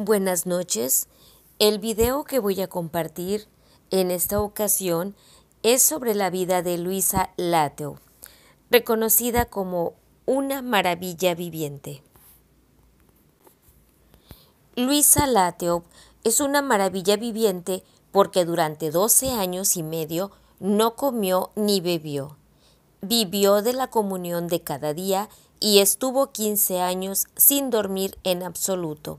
Buenas noches. El video que voy a compartir en esta ocasión es sobre la vida de Luisa Lateo, reconocida como una maravilla viviente. Luisa Lateo es una maravilla viviente porque durante 12 años y medio no comió ni bebió. Vivió de la comunión de cada día y estuvo 15 años sin dormir en absoluto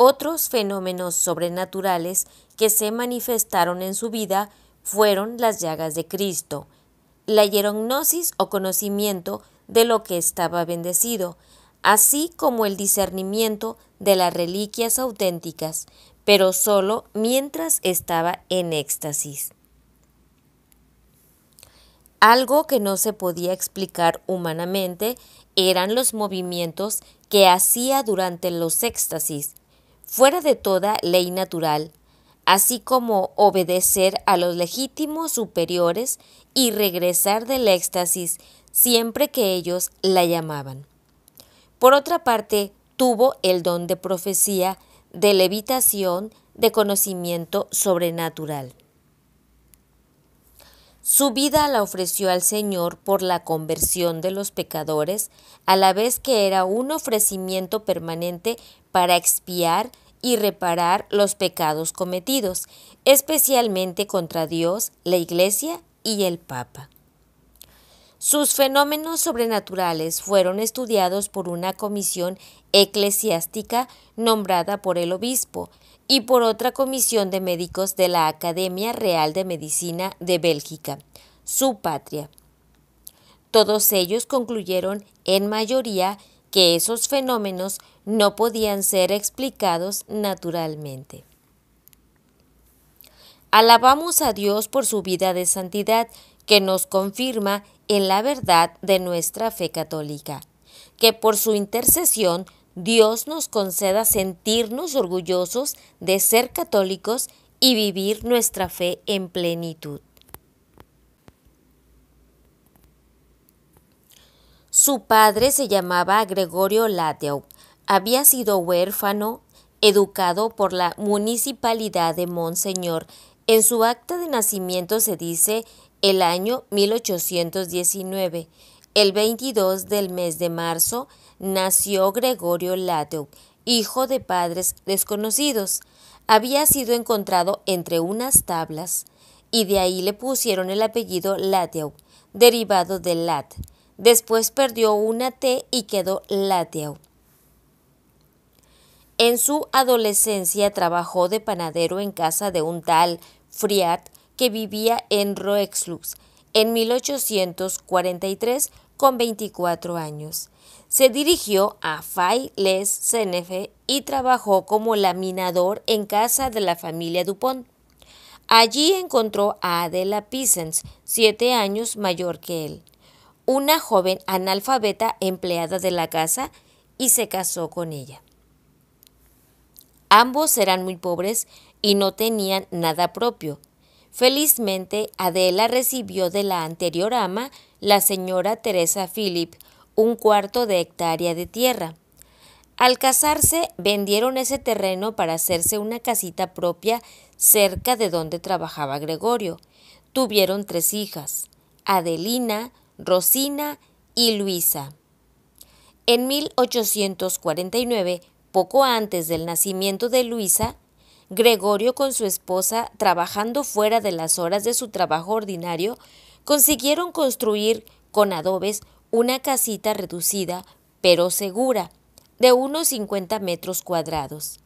otros fenómenos sobrenaturales que se manifestaron en su vida fueron las llagas de Cristo, la hierognosis o conocimiento de lo que estaba bendecido, así como el discernimiento de las reliquias auténticas, pero solo mientras estaba en éxtasis. Algo que no se podía explicar humanamente eran los movimientos que hacía durante los éxtasis, fuera de toda ley natural, así como obedecer a los legítimos superiores y regresar del éxtasis siempre que ellos la llamaban. Por otra parte, tuvo el don de profecía, de levitación, de conocimiento sobrenatural. Su vida la ofreció al Señor por la conversión de los pecadores, a la vez que era un ofrecimiento permanente para expiar y reparar los pecados cometidos, especialmente contra Dios, la Iglesia y el Papa. Sus fenómenos sobrenaturales fueron estudiados por una comisión eclesiástica nombrada por el obispo, y por otra comisión de médicos de la Academia Real de Medicina de Bélgica, su patria. Todos ellos concluyeron en mayoría que esos fenómenos no podían ser explicados naturalmente. Alabamos a Dios por su vida de santidad que nos confirma en la verdad de nuestra fe católica, que por su intercesión Dios nos conceda sentirnos orgullosos de ser católicos y vivir nuestra fe en plenitud. Su padre se llamaba Gregorio Lateau. Había sido huérfano, educado por la municipalidad de Monseñor. En su acta de nacimiento se dice el año 1819. El 22 del mes de marzo nació Gregorio Lateau, hijo de padres desconocidos. Había sido encontrado entre unas tablas y de ahí le pusieron el apellido Lateau, derivado de Lat. Después perdió una T y quedó Lateau. En su adolescencia trabajó de panadero en casa de un tal Friat que vivía en Roexlux en 1843 con 24 años. Se dirigió a Fay-les Cenefe y trabajó como laminador en casa de la familia Dupont. Allí encontró a Adela Pissens, siete años mayor que él, una joven analfabeta empleada de la casa, y se casó con ella. Ambos eran muy pobres y no tenían nada propio. Felizmente, Adela recibió de la anterior ama, la señora Teresa Phillip un cuarto de hectárea de tierra. Al casarse, vendieron ese terreno para hacerse una casita propia cerca de donde trabajaba Gregorio. Tuvieron tres hijas, Adelina, Rosina y Luisa. En 1849, poco antes del nacimiento de Luisa, Gregorio con su esposa, trabajando fuera de las horas de su trabajo ordinario, consiguieron construir con adobes una casita reducida, pero segura, de unos 50 metros cuadrados.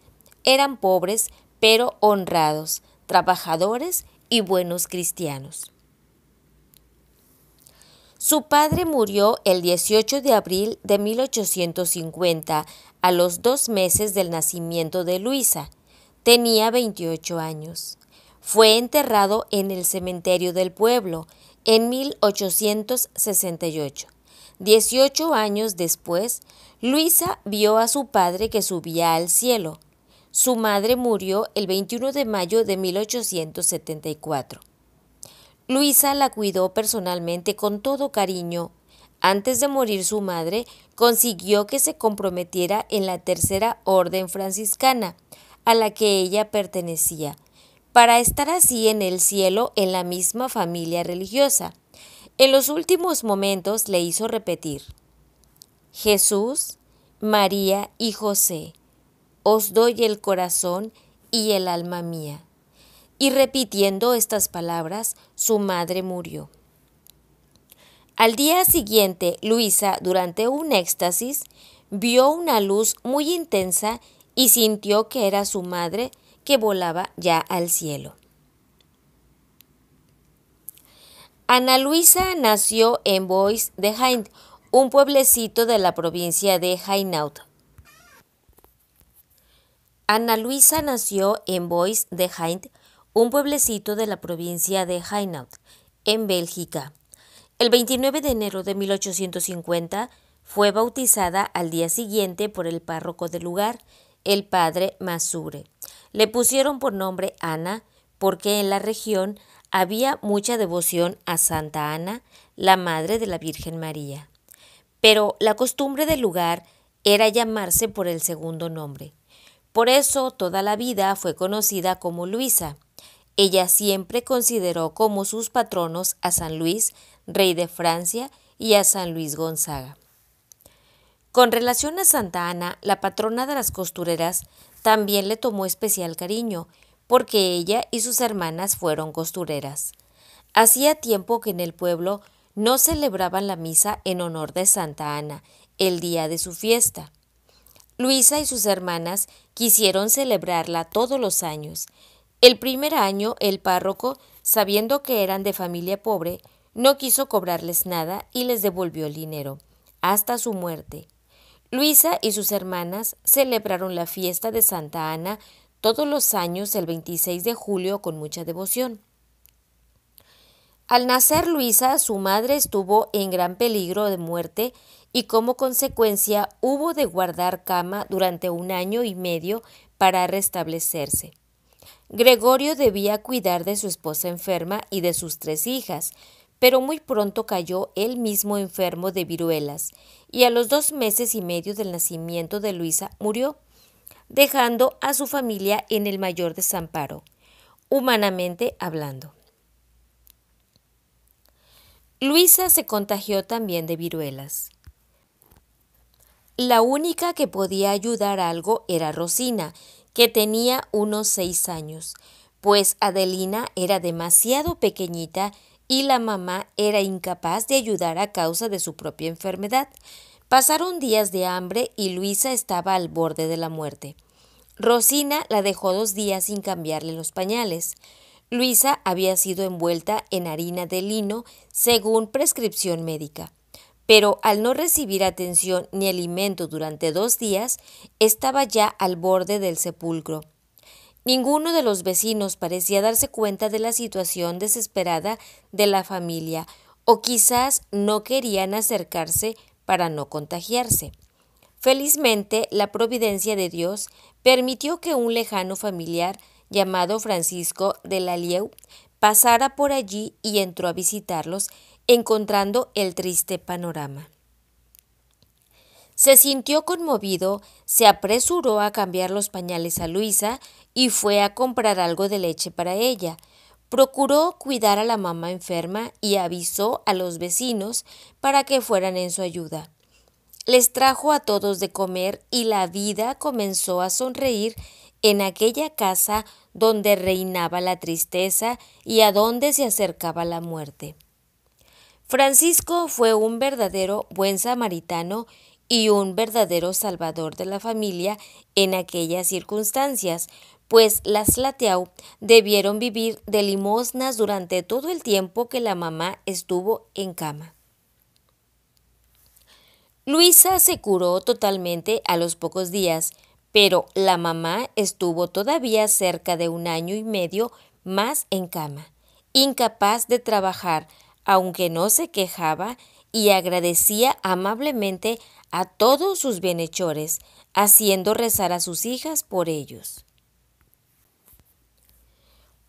Eran pobres, pero honrados, trabajadores y buenos cristianos. Su padre murió el 18 de abril de 1850, a los dos meses del nacimiento de Luisa. Tenía 28 años. Fue enterrado en el cementerio del pueblo en 1868. Dieciocho años después, Luisa vio a su padre que subía al cielo. Su madre murió el 21 de mayo de 1874. Luisa la cuidó personalmente con todo cariño. Antes de morir su madre, consiguió que se comprometiera en la tercera orden franciscana, a la que ella pertenecía, para estar así en el cielo en la misma familia religiosa. En los últimos momentos le hizo repetir, Jesús, María y José, os doy el corazón y el alma mía. Y repitiendo estas palabras, su madre murió. Al día siguiente, Luisa, durante un éxtasis, vio una luz muy intensa y sintió que era su madre que volaba ya al cielo. Ana Luisa nació en Bois de Hain, un pueblecito de la provincia de Hainaut. Ana Luisa nació en Bois de Hain, un pueblecito de la provincia de Hainaut, en Bélgica. El 29 de enero de 1850 fue bautizada al día siguiente por el párroco del lugar, el padre Masure. Le pusieron por nombre Ana porque en la región había mucha devoción a Santa Ana, la madre de la Virgen María. Pero la costumbre del lugar era llamarse por el segundo nombre. Por eso toda la vida fue conocida como Luisa. Ella siempre consideró como sus patronos a San Luis, rey de Francia, y a San Luis Gonzaga. Con relación a Santa Ana, la patrona de las costureras también le tomó especial cariño, porque ella y sus hermanas fueron costureras. Hacía tiempo que en el pueblo no celebraban la misa en honor de Santa Ana, el día de su fiesta. Luisa y sus hermanas quisieron celebrarla todos los años. El primer año el párroco, sabiendo que eran de familia pobre, no quiso cobrarles nada y les devolvió el dinero, hasta su muerte. Luisa y sus hermanas celebraron la fiesta de Santa Ana todos los años el 26 de julio con mucha devoción. Al nacer Luisa, su madre estuvo en gran peligro de muerte y como consecuencia hubo de guardar cama durante un año y medio para restablecerse. Gregorio debía cuidar de su esposa enferma y de sus tres hijas, pero muy pronto cayó él mismo enfermo de viruelas, y a los dos meses y medio del nacimiento de Luisa murió dejando a su familia en el mayor desamparo, humanamente hablando. Luisa se contagió también de viruelas. La única que podía ayudar algo era Rosina, que tenía unos seis años, pues Adelina era demasiado pequeñita y la mamá era incapaz de ayudar a causa de su propia enfermedad, Pasaron días de hambre y Luisa estaba al borde de la muerte. Rosina la dejó dos días sin cambiarle los pañales. Luisa había sido envuelta en harina de lino según prescripción médica, pero al no recibir atención ni alimento durante dos días, estaba ya al borde del sepulcro. Ninguno de los vecinos parecía darse cuenta de la situación desesperada de la familia, o quizás no querían acercarse para no contagiarse. Felizmente, la providencia de Dios permitió que un lejano familiar llamado Francisco de la Lieu pasara por allí y entró a visitarlos, encontrando el triste panorama. Se sintió conmovido, se apresuró a cambiar los pañales a Luisa y fue a comprar algo de leche para ella, Procuró cuidar a la mamá enferma y avisó a los vecinos para que fueran en su ayuda. Les trajo a todos de comer y la vida comenzó a sonreír en aquella casa donde reinaba la tristeza y a donde se acercaba la muerte. Francisco fue un verdadero buen samaritano y un verdadero salvador de la familia en aquellas circunstancias, pues las Lateau debieron vivir de limosnas durante todo el tiempo que la mamá estuvo en cama. Luisa se curó totalmente a los pocos días, pero la mamá estuvo todavía cerca de un año y medio más en cama, incapaz de trabajar, aunque no se quejaba y agradecía amablemente a todos sus bienhechores, haciendo rezar a sus hijas por ellos.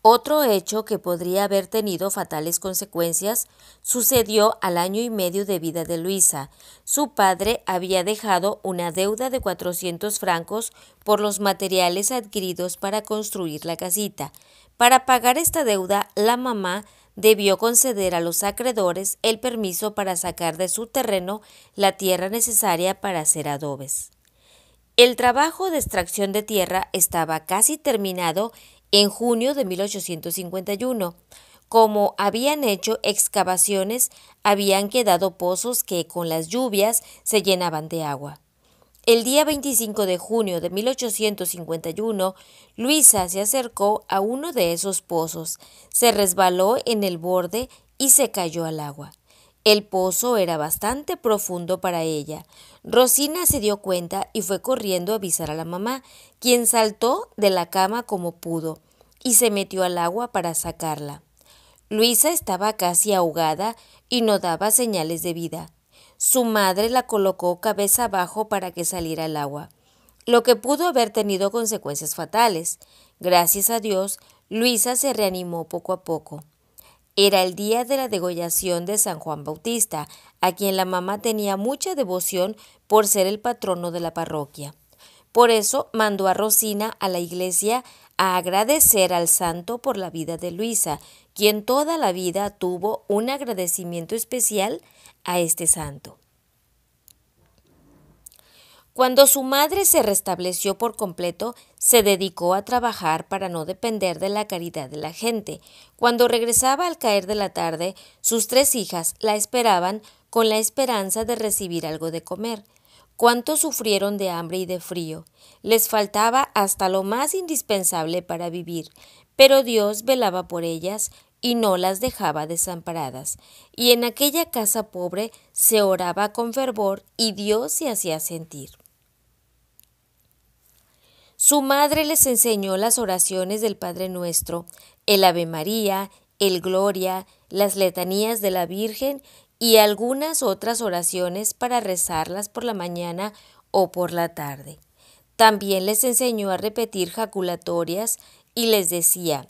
Otro hecho que podría haber tenido fatales consecuencias sucedió al año y medio de vida de Luisa. Su padre había dejado una deuda de 400 francos por los materiales adquiridos para construir la casita. Para pagar esta deuda, la mamá debió conceder a los acreedores el permiso para sacar de su terreno la tierra necesaria para hacer adobes. El trabajo de extracción de tierra estaba casi terminado en junio de 1851. Como habían hecho excavaciones, habían quedado pozos que con las lluvias se llenaban de agua. El día 25 de junio de 1851, Luisa se acercó a uno de esos pozos, se resbaló en el borde y se cayó al agua. El pozo era bastante profundo para ella. Rosina se dio cuenta y fue corriendo a avisar a la mamá, quien saltó de la cama como pudo y se metió al agua para sacarla. Luisa estaba casi ahogada y no daba señales de vida. Su madre la colocó cabeza abajo para que saliera al agua, lo que pudo haber tenido consecuencias fatales. Gracias a Dios, Luisa se reanimó poco a poco. Era el día de la degollación de San Juan Bautista, a quien la mamá tenía mucha devoción por ser el patrono de la parroquia. Por eso mandó a Rosina a la iglesia a agradecer al santo por la vida de Luisa, quien toda la vida tuvo un agradecimiento especial a este santo. Cuando su madre se restableció por completo, se dedicó a trabajar para no depender de la caridad de la gente. Cuando regresaba al caer de la tarde, sus tres hijas la esperaban con la esperanza de recibir algo de comer cuántos sufrieron de hambre y de frío. Les faltaba hasta lo más indispensable para vivir, pero Dios velaba por ellas y no las dejaba desamparadas. Y en aquella casa pobre se oraba con fervor y Dios se hacía sentir. Su madre les enseñó las oraciones del Padre Nuestro, el Ave María, el Gloria, las letanías de la Virgen y algunas otras oraciones para rezarlas por la mañana o por la tarde. También les enseñó a repetir jaculatorias y les decía,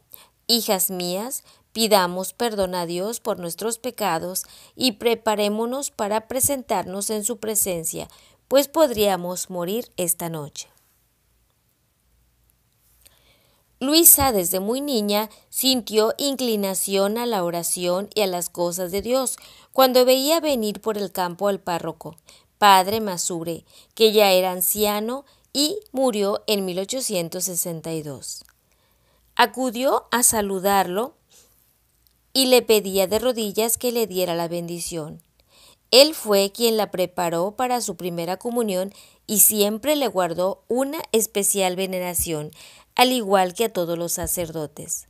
Hijas mías, pidamos perdón a Dios por nuestros pecados y preparémonos para presentarnos en su presencia, pues podríamos morir esta noche. Luisa desde muy niña sintió inclinación a la oración y a las cosas de Dios cuando veía venir por el campo al párroco, padre Masure, que ya era anciano y murió en 1862. Acudió a saludarlo y le pedía de rodillas que le diera la bendición. Él fue quien la preparó para su primera comunión y siempre le guardó una especial veneración, al igual que a todos los sacerdotes.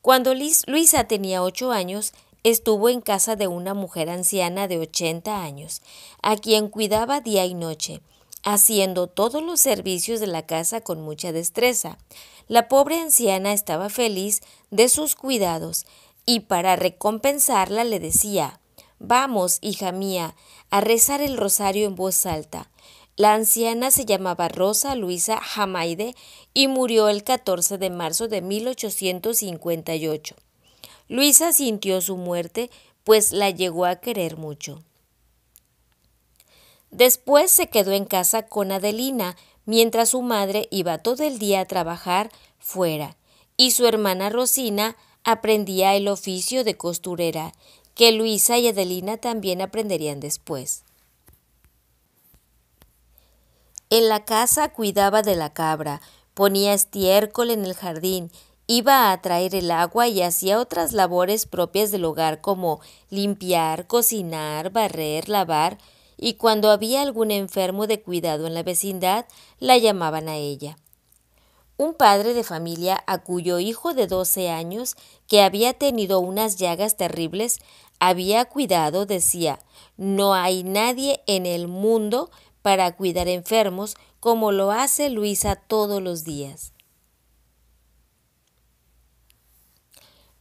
Cuando Luisa tenía ocho años, estuvo en casa de una mujer anciana de ochenta años, a quien cuidaba día y noche, haciendo todos los servicios de la casa con mucha destreza. La pobre anciana estaba feliz de sus cuidados y para recompensarla le decía Vamos, hija mía, a rezar el rosario en voz alta. La anciana se llamaba Rosa Luisa Jamaide y murió el 14 de marzo de 1858. Luisa sintió su muerte, pues la llegó a querer mucho. Después se quedó en casa con Adelina, mientras su madre iba todo el día a trabajar fuera, y su hermana Rosina aprendía el oficio de costurera, que Luisa y Adelina también aprenderían después. En la casa cuidaba de la cabra, ponía estiércol en el jardín, iba a traer el agua y hacía otras labores propias del hogar como limpiar, cocinar, barrer, lavar, y cuando había algún enfermo de cuidado en la vecindad, la llamaban a ella. Un padre de familia a cuyo hijo de 12 años, que había tenido unas llagas terribles, había cuidado, decía, no hay nadie en el mundo para cuidar enfermos como lo hace Luisa todos los días.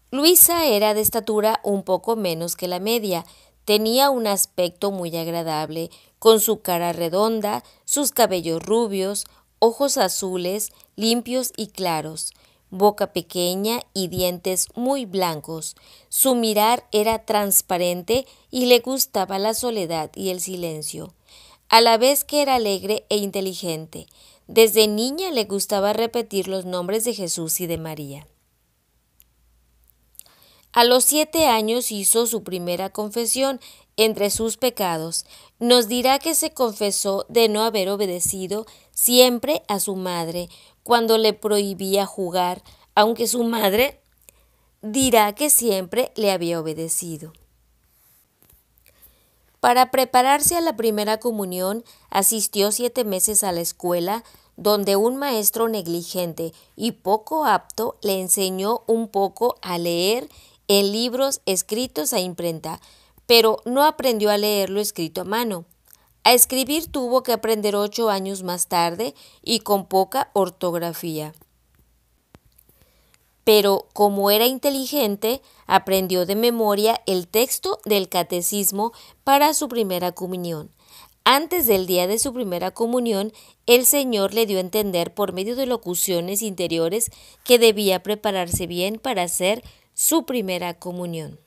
Luisa era de estatura un poco menos que la media, tenía un aspecto muy agradable, con su cara redonda, sus cabellos rubios, ojos azules, limpios y claros, boca pequeña y dientes muy blancos. Su mirar era transparente y le gustaba la soledad y el silencio a la vez que era alegre e inteligente. Desde niña le gustaba repetir los nombres de Jesús y de María. A los siete años hizo su primera confesión entre sus pecados. Nos dirá que se confesó de no haber obedecido siempre a su madre cuando le prohibía jugar, aunque su madre dirá que siempre le había obedecido. Para prepararse a la primera comunión, asistió siete meses a la escuela, donde un maestro negligente y poco apto le enseñó un poco a leer en libros escritos a imprenta, pero no aprendió a leerlo escrito a mano. A escribir tuvo que aprender ocho años más tarde y con poca ortografía pero como era inteligente, aprendió de memoria el texto del catecismo para su primera comunión. Antes del día de su primera comunión, el Señor le dio a entender por medio de locuciones interiores que debía prepararse bien para hacer su primera comunión.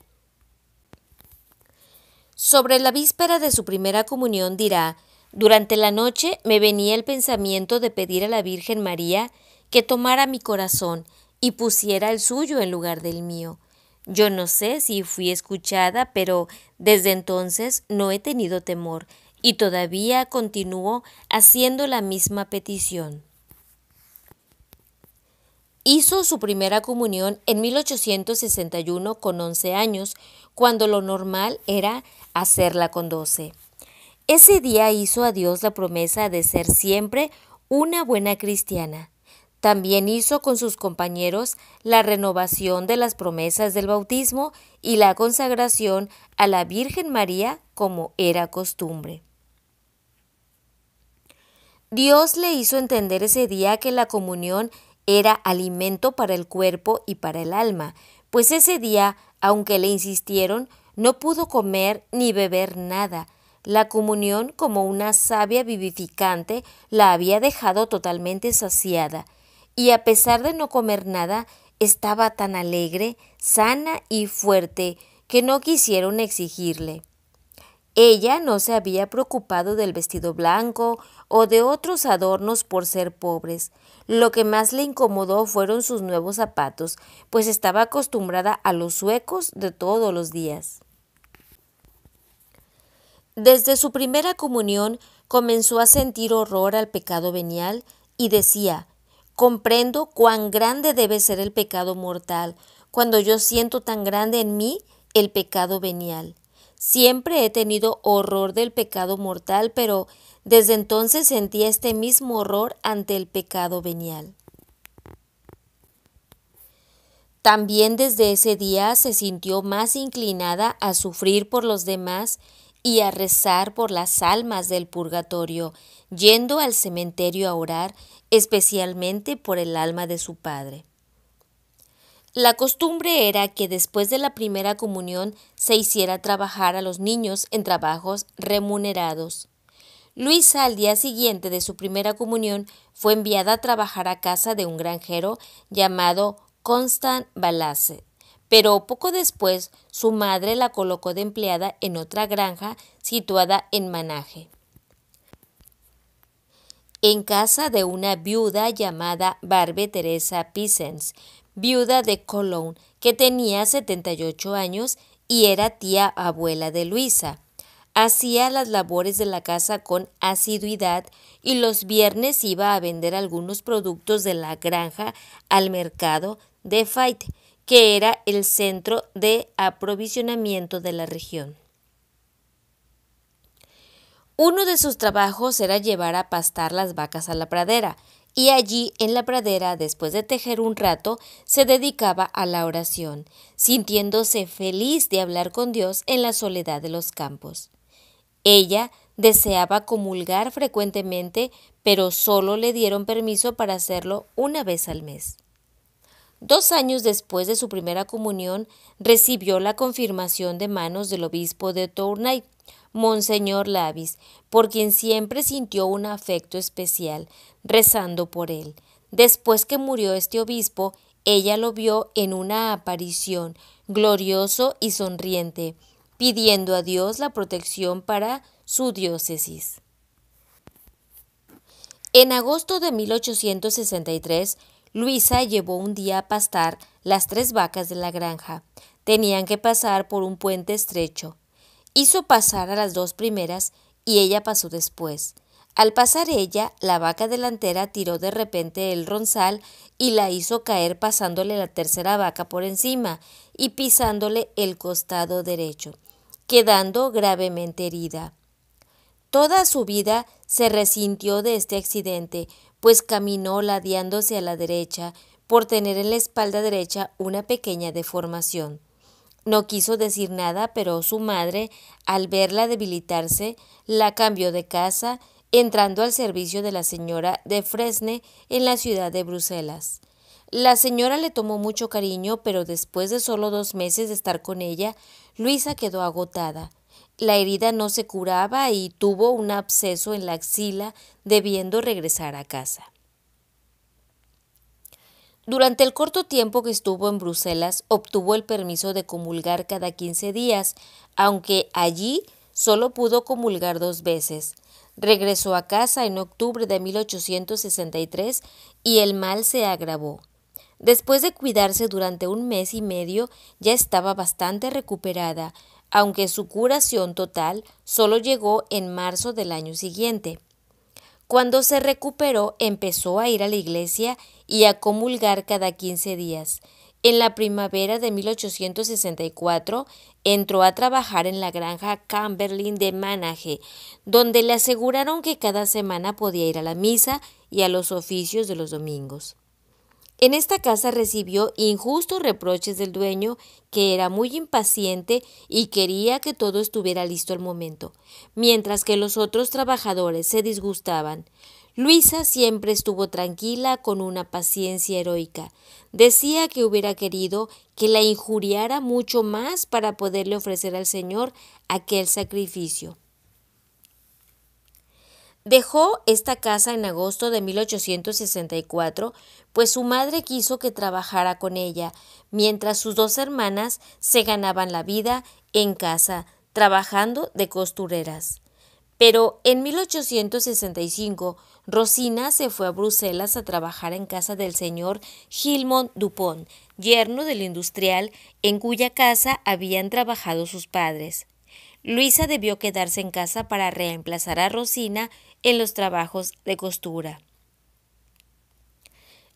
Sobre la víspera de su primera comunión dirá, durante la noche me venía el pensamiento de pedir a la Virgen María que tomara mi corazón, y pusiera el suyo en lugar del mío. Yo no sé si fui escuchada, pero desde entonces no he tenido temor y todavía continúo haciendo la misma petición. Hizo su primera comunión en 1861 con 11 años, cuando lo normal era hacerla con 12. Ese día hizo a Dios la promesa de ser siempre una buena cristiana. También hizo con sus compañeros la renovación de las promesas del bautismo y la consagración a la Virgen María como era costumbre. Dios le hizo entender ese día que la comunión era alimento para el cuerpo y para el alma, pues ese día, aunque le insistieron, no pudo comer ni beber nada. La comunión como una savia vivificante la había dejado totalmente saciada y a pesar de no comer nada, estaba tan alegre, sana y fuerte que no quisieron exigirle. Ella no se había preocupado del vestido blanco o de otros adornos por ser pobres. Lo que más le incomodó fueron sus nuevos zapatos, pues estaba acostumbrada a los suecos de todos los días. Desde su primera comunión comenzó a sentir horror al pecado venial y decía, Comprendo cuán grande debe ser el pecado mortal, cuando yo siento tan grande en mí el pecado venial. Siempre he tenido horror del pecado mortal, pero desde entonces sentí este mismo horror ante el pecado venial. También desde ese día se sintió más inclinada a sufrir por los demás y a rezar por las almas del purgatorio, yendo al cementerio a orar especialmente por el alma de su padre. La costumbre era que después de la primera comunión se hiciera trabajar a los niños en trabajos remunerados. Luisa al día siguiente de su primera comunión fue enviada a trabajar a casa de un granjero llamado Constant Balase, pero poco después su madre la colocó de empleada en otra granja situada en Manaje en casa de una viuda llamada Barbe Teresa Pisens, viuda de Colón que tenía 78 años y era tía abuela de Luisa. Hacía las labores de la casa con asiduidad y los viernes iba a vender algunos productos de la granja al mercado de Fayt, que era el centro de aprovisionamiento de la región. Uno de sus trabajos era llevar a pastar las vacas a la pradera, y allí en la pradera, después de tejer un rato, se dedicaba a la oración, sintiéndose feliz de hablar con Dios en la soledad de los campos. Ella deseaba comulgar frecuentemente, pero solo le dieron permiso para hacerlo una vez al mes. Dos años después de su primera comunión, recibió la confirmación de manos del obispo de Tournai, Monseñor Lavis, por quien siempre sintió un afecto especial, rezando por él. Después que murió este obispo, ella lo vio en una aparición, glorioso y sonriente, pidiendo a Dios la protección para su diócesis. En agosto de 1863, Luisa llevó un día a pastar las tres vacas de la granja. Tenían que pasar por un puente estrecho hizo pasar a las dos primeras y ella pasó después. Al pasar ella, la vaca delantera tiró de repente el ronzal y la hizo caer pasándole la tercera vaca por encima y pisándole el costado derecho, quedando gravemente herida. Toda su vida se resintió de este accidente, pues caminó ladeándose a la derecha, por tener en la espalda derecha una pequeña deformación. No quiso decir nada, pero su madre, al verla debilitarse, la cambió de casa, entrando al servicio de la señora de Fresne en la ciudad de Bruselas. La señora le tomó mucho cariño, pero después de solo dos meses de estar con ella, Luisa quedó agotada. La herida no se curaba y tuvo un absceso en la axila, debiendo regresar a casa. Durante el corto tiempo que estuvo en Bruselas, obtuvo el permiso de comulgar cada 15 días, aunque allí solo pudo comulgar dos veces. Regresó a casa en octubre de 1863 y el mal se agravó. Después de cuidarse durante un mes y medio, ya estaba bastante recuperada, aunque su curación total solo llegó en marzo del año siguiente. Cuando se recuperó, empezó a ir a la iglesia y a comulgar cada 15 días. En la primavera de 1864 entró a trabajar en la granja Camberlin de Manage, donde le aseguraron que cada semana podía ir a la misa y a los oficios de los domingos. En esta casa recibió injustos reproches del dueño, que era muy impaciente y quería que todo estuviera listo al momento, mientras que los otros trabajadores se disgustaban. Luisa siempre estuvo tranquila con una paciencia heroica. Decía que hubiera querido que la injuriara mucho más para poderle ofrecer al Señor aquel sacrificio. Dejó esta casa en agosto de 1864, pues su madre quiso que trabajara con ella, mientras sus dos hermanas se ganaban la vida en casa, trabajando de costureras. Pero en 1865, Rosina se fue a Bruselas a trabajar en casa del señor Gilmont Dupont, yerno del industrial en cuya casa habían trabajado sus padres. Luisa debió quedarse en casa para reemplazar a Rosina en los trabajos de costura.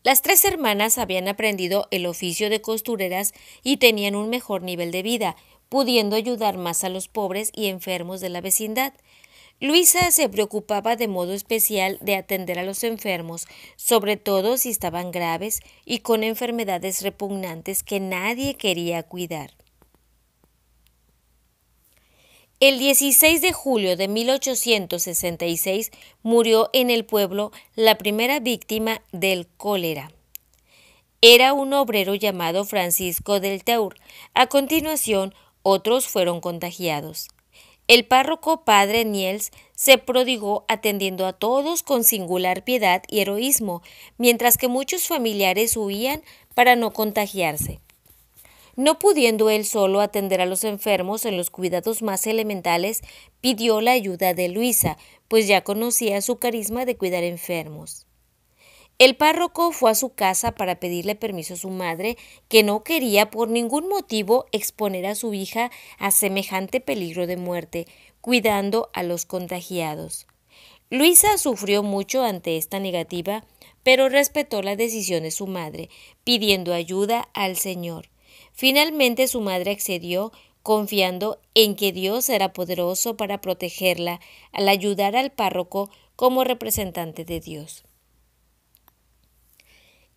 Las tres hermanas habían aprendido el oficio de costureras y tenían un mejor nivel de vida, pudiendo ayudar más a los pobres y enfermos de la vecindad. Luisa se preocupaba de modo especial de atender a los enfermos, sobre todo si estaban graves y con enfermedades repugnantes que nadie quería cuidar. El 16 de julio de 1866 murió en el pueblo la primera víctima del cólera. Era un obrero llamado Francisco del Teur. A continuación, otros fueron contagiados. El párroco padre Niels se prodigó atendiendo a todos con singular piedad y heroísmo, mientras que muchos familiares huían para no contagiarse. No pudiendo él solo atender a los enfermos en los cuidados más elementales, pidió la ayuda de Luisa, pues ya conocía su carisma de cuidar enfermos. El párroco fue a su casa para pedirle permiso a su madre, que no quería por ningún motivo exponer a su hija a semejante peligro de muerte, cuidando a los contagiados. Luisa sufrió mucho ante esta negativa, pero respetó la decisión de su madre, pidiendo ayuda al Señor. Finalmente su madre accedió, confiando en que Dios era poderoso para protegerla al ayudar al párroco como representante de Dios.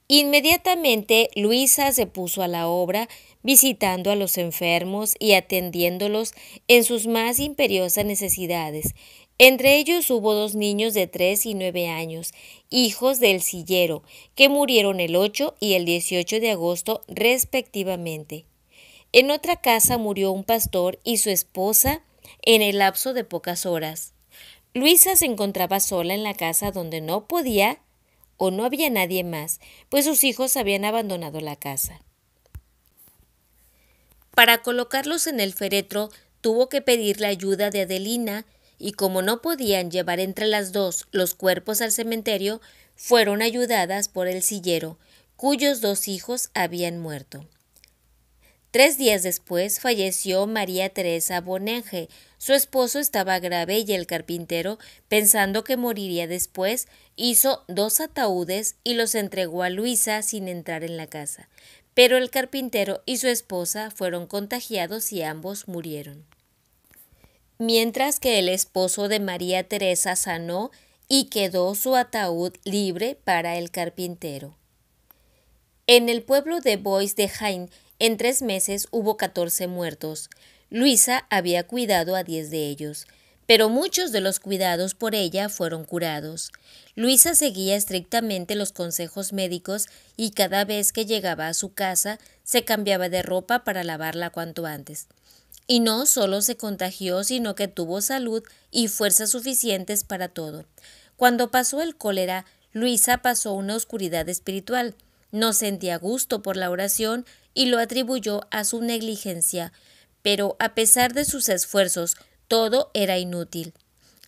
Inmediatamente Luisa se puso a la obra, visitando a los enfermos y atendiéndolos en sus más imperiosas necesidades, entre ellos hubo dos niños de tres y nueve años, hijos del sillero, que murieron el 8 y el 18 de agosto respectivamente. En otra casa murió un pastor y su esposa en el lapso de pocas horas. Luisa se encontraba sola en la casa donde no podía o no había nadie más, pues sus hijos habían abandonado la casa. Para colocarlos en el féretro tuvo que pedir la ayuda de Adelina, y como no podían llevar entre las dos los cuerpos al cementerio, fueron ayudadas por el sillero, cuyos dos hijos habían muerto. Tres días después falleció María Teresa Bonenge. Su esposo estaba grave y el carpintero, pensando que moriría después, hizo dos ataúdes y los entregó a Luisa sin entrar en la casa. Pero el carpintero y su esposa fueron contagiados y ambos murieron mientras que el esposo de María Teresa sanó y quedó su ataúd libre para el carpintero. En el pueblo de Bois de Hain, en tres meses hubo catorce muertos. Luisa había cuidado a diez de ellos, pero muchos de los cuidados por ella fueron curados. Luisa seguía estrictamente los consejos médicos y cada vez que llegaba a su casa se cambiaba de ropa para lavarla cuanto antes y no solo se contagió, sino que tuvo salud y fuerzas suficientes para todo. Cuando pasó el cólera, Luisa pasó una oscuridad espiritual. No sentía gusto por la oración y lo atribuyó a su negligencia, pero a pesar de sus esfuerzos, todo era inútil.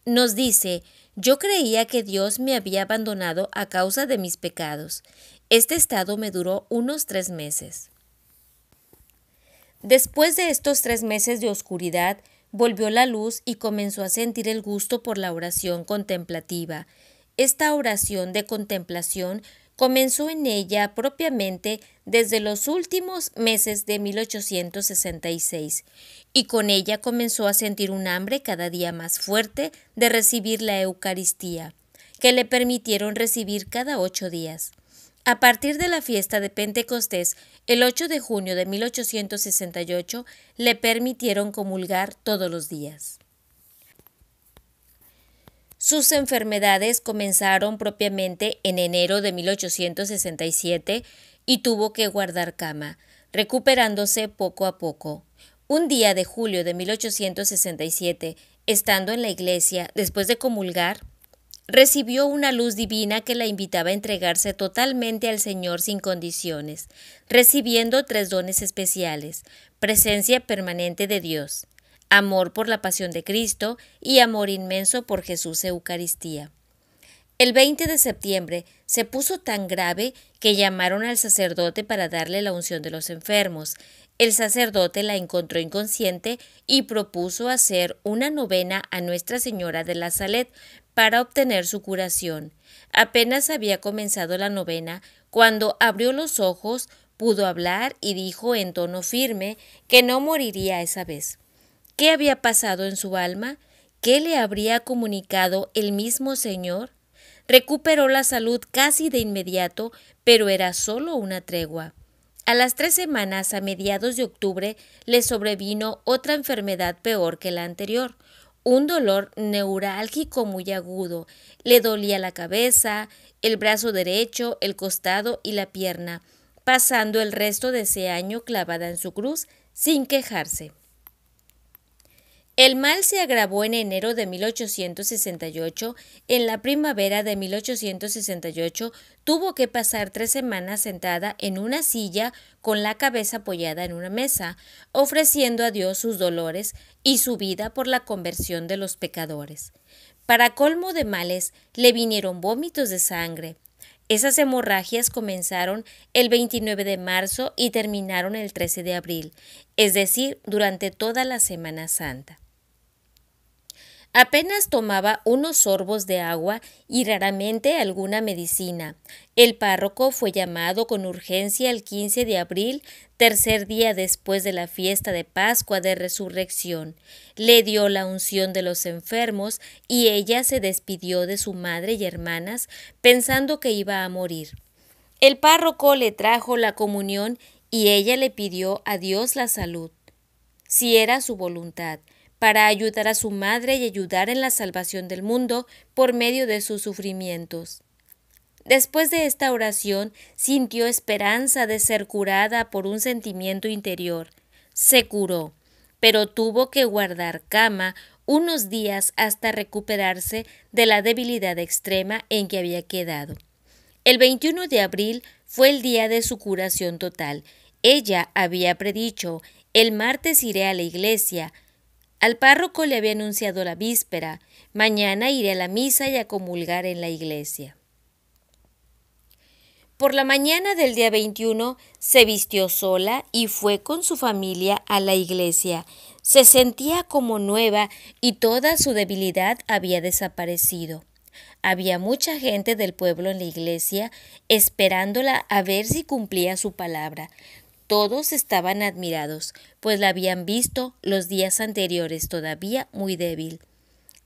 Nos dice, yo creía que Dios me había abandonado a causa de mis pecados. Este estado me duró unos tres meses. Después de estos tres meses de oscuridad, volvió la luz y comenzó a sentir el gusto por la oración contemplativa. Esta oración de contemplación comenzó en ella propiamente desde los últimos meses de 1866, y con ella comenzó a sentir un hambre cada día más fuerte de recibir la Eucaristía, que le permitieron recibir cada ocho días. A partir de la fiesta de Pentecostés, el 8 de junio de 1868, le permitieron comulgar todos los días. Sus enfermedades comenzaron propiamente en enero de 1867 y tuvo que guardar cama, recuperándose poco a poco. Un día de julio de 1867, estando en la iglesia después de comulgar, Recibió una luz divina que la invitaba a entregarse totalmente al Señor sin condiciones, recibiendo tres dones especiales, presencia permanente de Dios, amor por la pasión de Cristo y amor inmenso por Jesús Eucaristía. El 20 de septiembre se puso tan grave que llamaron al sacerdote para darle la unción de los enfermos. El sacerdote la encontró inconsciente y propuso hacer una novena a Nuestra Señora de la Salet para obtener su curación. Apenas había comenzado la novena cuando abrió los ojos, pudo hablar y dijo en tono firme que no moriría esa vez. ¿Qué había pasado en su alma? ¿Qué le habría comunicado el mismo Señor? Recuperó la salud casi de inmediato, pero era solo una tregua. A las tres semanas, a mediados de octubre, le sobrevino otra enfermedad peor que la anterior, un dolor neurálgico muy agudo. Le dolía la cabeza, el brazo derecho, el costado y la pierna, pasando el resto de ese año clavada en su cruz sin quejarse. El mal se agravó en enero de 1868. En la primavera de 1868 tuvo que pasar tres semanas sentada en una silla con la cabeza apoyada en una mesa, ofreciendo a Dios sus dolores y su vida por la conversión de los pecadores. Para colmo de males, le vinieron vómitos de sangre. Esas hemorragias comenzaron el 29 de marzo y terminaron el 13 de abril, es decir, durante toda la Semana Santa. Apenas tomaba unos sorbos de agua y raramente alguna medicina. El párroco fue llamado con urgencia el 15 de abril, tercer día después de la fiesta de Pascua de Resurrección. Le dio la unción de los enfermos y ella se despidió de su madre y hermanas pensando que iba a morir. El párroco le trajo la comunión y ella le pidió a Dios la salud, si era su voluntad para ayudar a su madre y ayudar en la salvación del mundo por medio de sus sufrimientos. Después de esta oración, sintió esperanza de ser curada por un sentimiento interior. Se curó, pero tuvo que guardar cama unos días hasta recuperarse de la debilidad extrema en que había quedado. El 21 de abril fue el día de su curación total. Ella había predicho, el martes iré a la iglesia, al párroco le había anunciado la víspera, mañana iré a la misa y a comulgar en la iglesia. Por la mañana del día 21 se vistió sola y fue con su familia a la iglesia. Se sentía como nueva y toda su debilidad había desaparecido. Había mucha gente del pueblo en la iglesia esperándola a ver si cumplía su palabra. Todos estaban admirados, pues la habían visto los días anteriores todavía muy débil.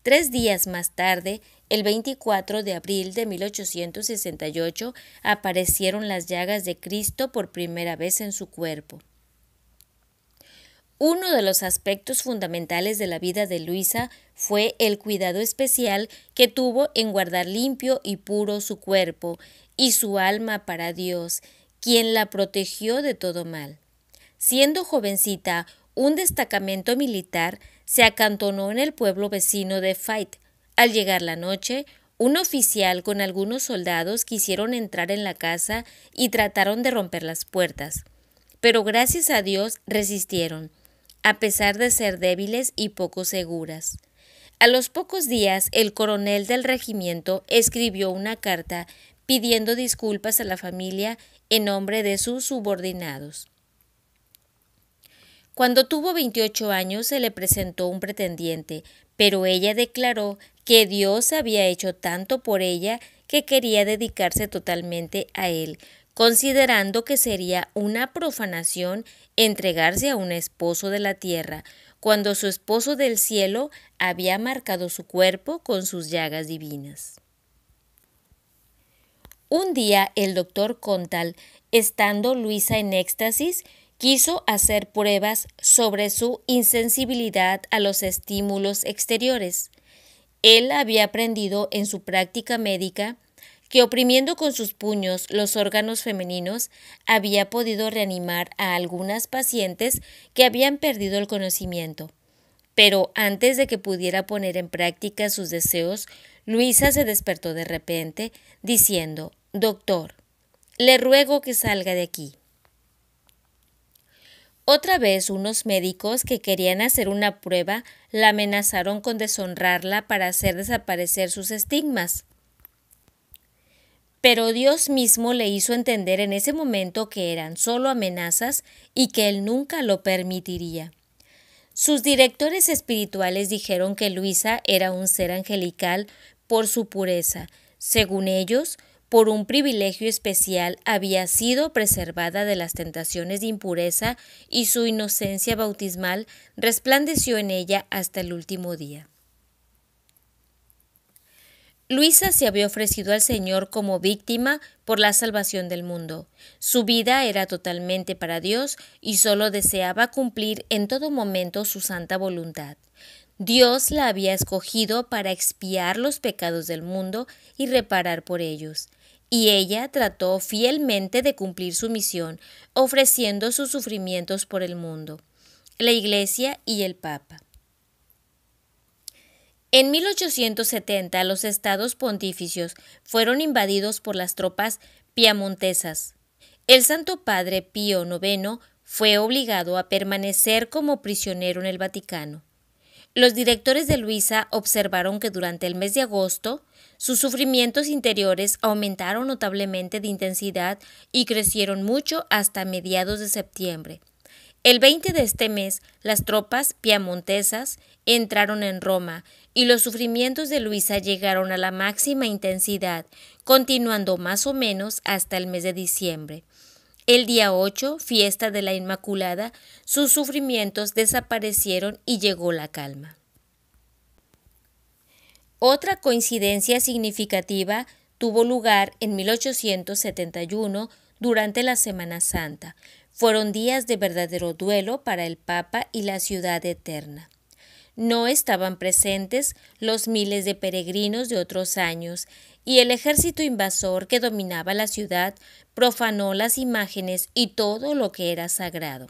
Tres días más tarde, el 24 de abril de 1868, aparecieron las llagas de Cristo por primera vez en su cuerpo. Uno de los aspectos fundamentales de la vida de Luisa fue el cuidado especial que tuvo en guardar limpio y puro su cuerpo y su alma para Dios, quien la protegió de todo mal. Siendo jovencita, un destacamento militar se acantonó en el pueblo vecino de Fight. Al llegar la noche, un oficial con algunos soldados quisieron entrar en la casa y trataron de romper las puertas. Pero gracias a Dios resistieron, a pesar de ser débiles y poco seguras. A los pocos días, el coronel del regimiento escribió una carta pidiendo disculpas a la familia en nombre de sus subordinados. Cuando tuvo 28 años se le presentó un pretendiente, pero ella declaró que Dios había hecho tanto por ella que quería dedicarse totalmente a él, considerando que sería una profanación entregarse a un esposo de la tierra, cuando su esposo del cielo había marcado su cuerpo con sus llagas divinas. Un día el doctor Contal, estando Luisa en éxtasis, quiso hacer pruebas sobre su insensibilidad a los estímulos exteriores. Él había aprendido en su práctica médica que oprimiendo con sus puños los órganos femeninos había podido reanimar a algunas pacientes que habían perdido el conocimiento. Pero antes de que pudiera poner en práctica sus deseos, Luisa se despertó de repente, diciendo Doctor, le ruego que salga de aquí. Otra vez unos médicos que querían hacer una prueba la amenazaron con deshonrarla para hacer desaparecer sus estigmas. Pero Dios mismo le hizo entender en ese momento que eran solo amenazas y que él nunca lo permitiría. Sus directores espirituales dijeron que Luisa era un ser angelical por su pureza. Según ellos, por un privilegio especial había sido preservada de las tentaciones de impureza y su inocencia bautismal resplandeció en ella hasta el último día. Luisa se había ofrecido al Señor como víctima por la salvación del mundo. Su vida era totalmente para Dios y solo deseaba cumplir en todo momento su santa voluntad. Dios la había escogido para expiar los pecados del mundo y reparar por ellos y ella trató fielmente de cumplir su misión, ofreciendo sus sufrimientos por el mundo, la Iglesia y el Papa. En 1870 los estados pontificios fueron invadidos por las tropas piamontesas. El Santo Padre Pío IX fue obligado a permanecer como prisionero en el Vaticano. Los directores de Luisa observaron que durante el mes de agosto sus sufrimientos interiores aumentaron notablemente de intensidad y crecieron mucho hasta mediados de septiembre. El 20 de este mes, las tropas piamontesas entraron en Roma y los sufrimientos de Luisa llegaron a la máxima intensidad, continuando más o menos hasta el mes de diciembre. El día 8, fiesta de la Inmaculada, sus sufrimientos desaparecieron y llegó la calma. Otra coincidencia significativa tuvo lugar en 1871 durante la Semana Santa. Fueron días de verdadero duelo para el Papa y la ciudad eterna. No estaban presentes los miles de peregrinos de otros años y el ejército invasor que dominaba la ciudad profanó las imágenes y todo lo que era sagrado.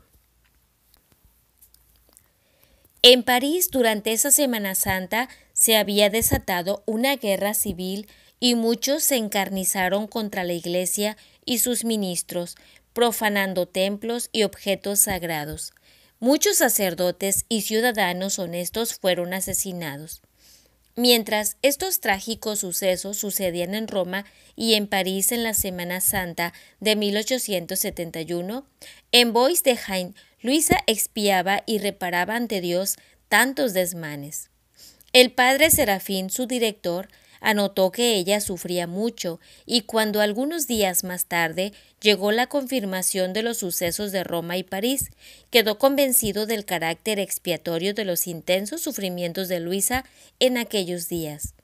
En París, durante esa Semana Santa, se había desatado una guerra civil y muchos se encarnizaron contra la Iglesia y sus ministros, profanando templos y objetos sagrados. Muchos sacerdotes y ciudadanos honestos fueron asesinados. Mientras estos trágicos sucesos sucedían en Roma y en París en la Semana Santa de 1871, en Bois de Hain Luisa expiaba y reparaba ante Dios tantos desmanes. El padre Serafín, su director, Anotó que ella sufría mucho y cuando algunos días más tarde llegó la confirmación de los sucesos de Roma y París, quedó convencido del carácter expiatorio de los intensos sufrimientos de Luisa en aquellos días.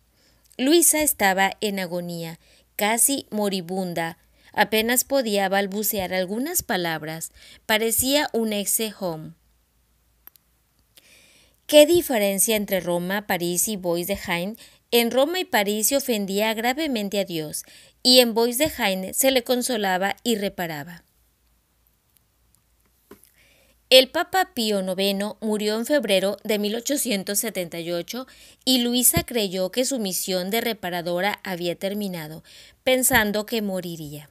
Luisa estaba en agonía, casi moribunda, apenas podía balbucear algunas palabras, parecía un ex-home. ¿Qué diferencia entre Roma, París y Bois de Hain en Roma y París se ofendía gravemente a Dios, y en Bois de Jaime se le consolaba y reparaba. El Papa Pío IX murió en febrero de 1878 y Luisa creyó que su misión de reparadora había terminado, pensando que moriría.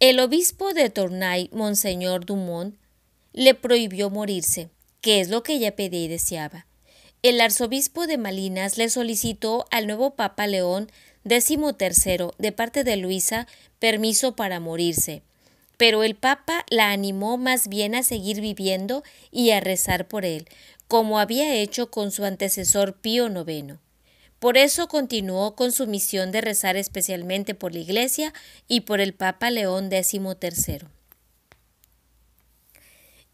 El obispo de Tournai, Monseñor Dumont, le prohibió morirse, que es lo que ella pedía y deseaba el arzobispo de Malinas le solicitó al nuevo Papa León XIII de parte de Luisa permiso para morirse, pero el Papa la animó más bien a seguir viviendo y a rezar por él, como había hecho con su antecesor Pío IX. Por eso continuó con su misión de rezar especialmente por la Iglesia y por el Papa León XIII.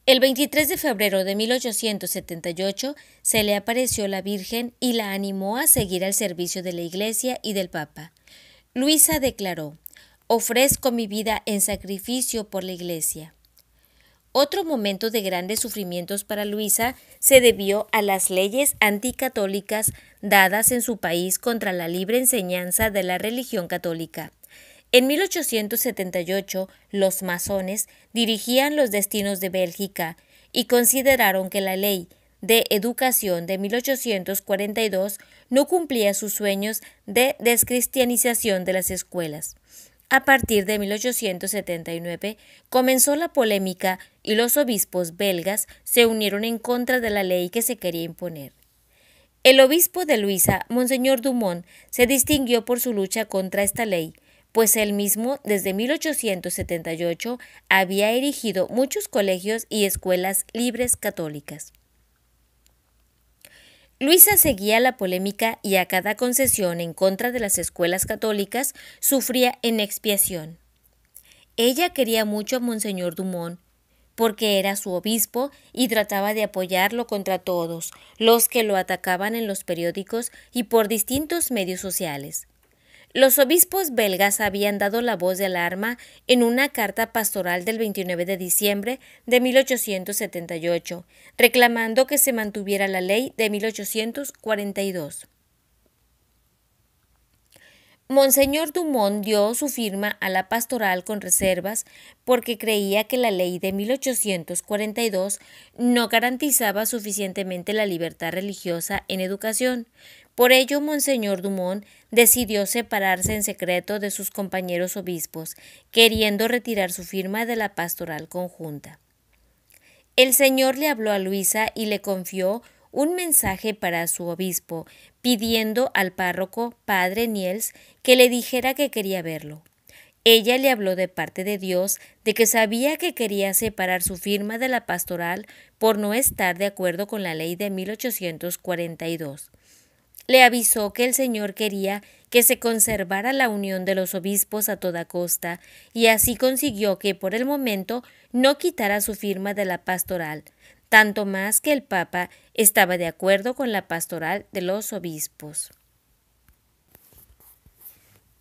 El 23 de febrero de 1878 se le apareció la Virgen y la animó a seguir al servicio de la Iglesia y del Papa. Luisa declaró, ofrezco mi vida en sacrificio por la Iglesia. Otro momento de grandes sufrimientos para Luisa se debió a las leyes anticatólicas dadas en su país contra la libre enseñanza de la religión católica. En 1878, los masones dirigían los destinos de Bélgica y consideraron que la ley de educación de 1842 no cumplía sus sueños de descristianización de las escuelas. A partir de 1879 comenzó la polémica y los obispos belgas se unieron en contra de la ley que se quería imponer. El obispo de Luisa, Monseñor Dumont, se distinguió por su lucha contra esta ley, pues él mismo desde 1878 había erigido muchos colegios y escuelas libres católicas. Luisa seguía la polémica y a cada concesión en contra de las escuelas católicas sufría en expiación. Ella quería mucho a Monseñor Dumont, porque era su obispo y trataba de apoyarlo contra todos los que lo atacaban en los periódicos y por distintos medios sociales. Los obispos belgas habían dado la voz de alarma en una carta pastoral del 29 de diciembre de 1878, reclamando que se mantuviera la ley de 1842. Monseñor Dumont dio su firma a la pastoral con reservas porque creía que la ley de 1842 no garantizaba suficientemente la libertad religiosa en educación, por ello, Monseñor Dumont decidió separarse en secreto de sus compañeros obispos, queriendo retirar su firma de la pastoral conjunta. El Señor le habló a Luisa y le confió un mensaje para su obispo, pidiendo al párroco, padre Niels, que le dijera que quería verlo. Ella le habló de parte de Dios de que sabía que quería separar su firma de la pastoral por no estar de acuerdo con la ley de 1842 le avisó que el Señor quería que se conservara la unión de los obispos a toda costa, y así consiguió que por el momento no quitara su firma de la pastoral, tanto más que el Papa estaba de acuerdo con la pastoral de los obispos.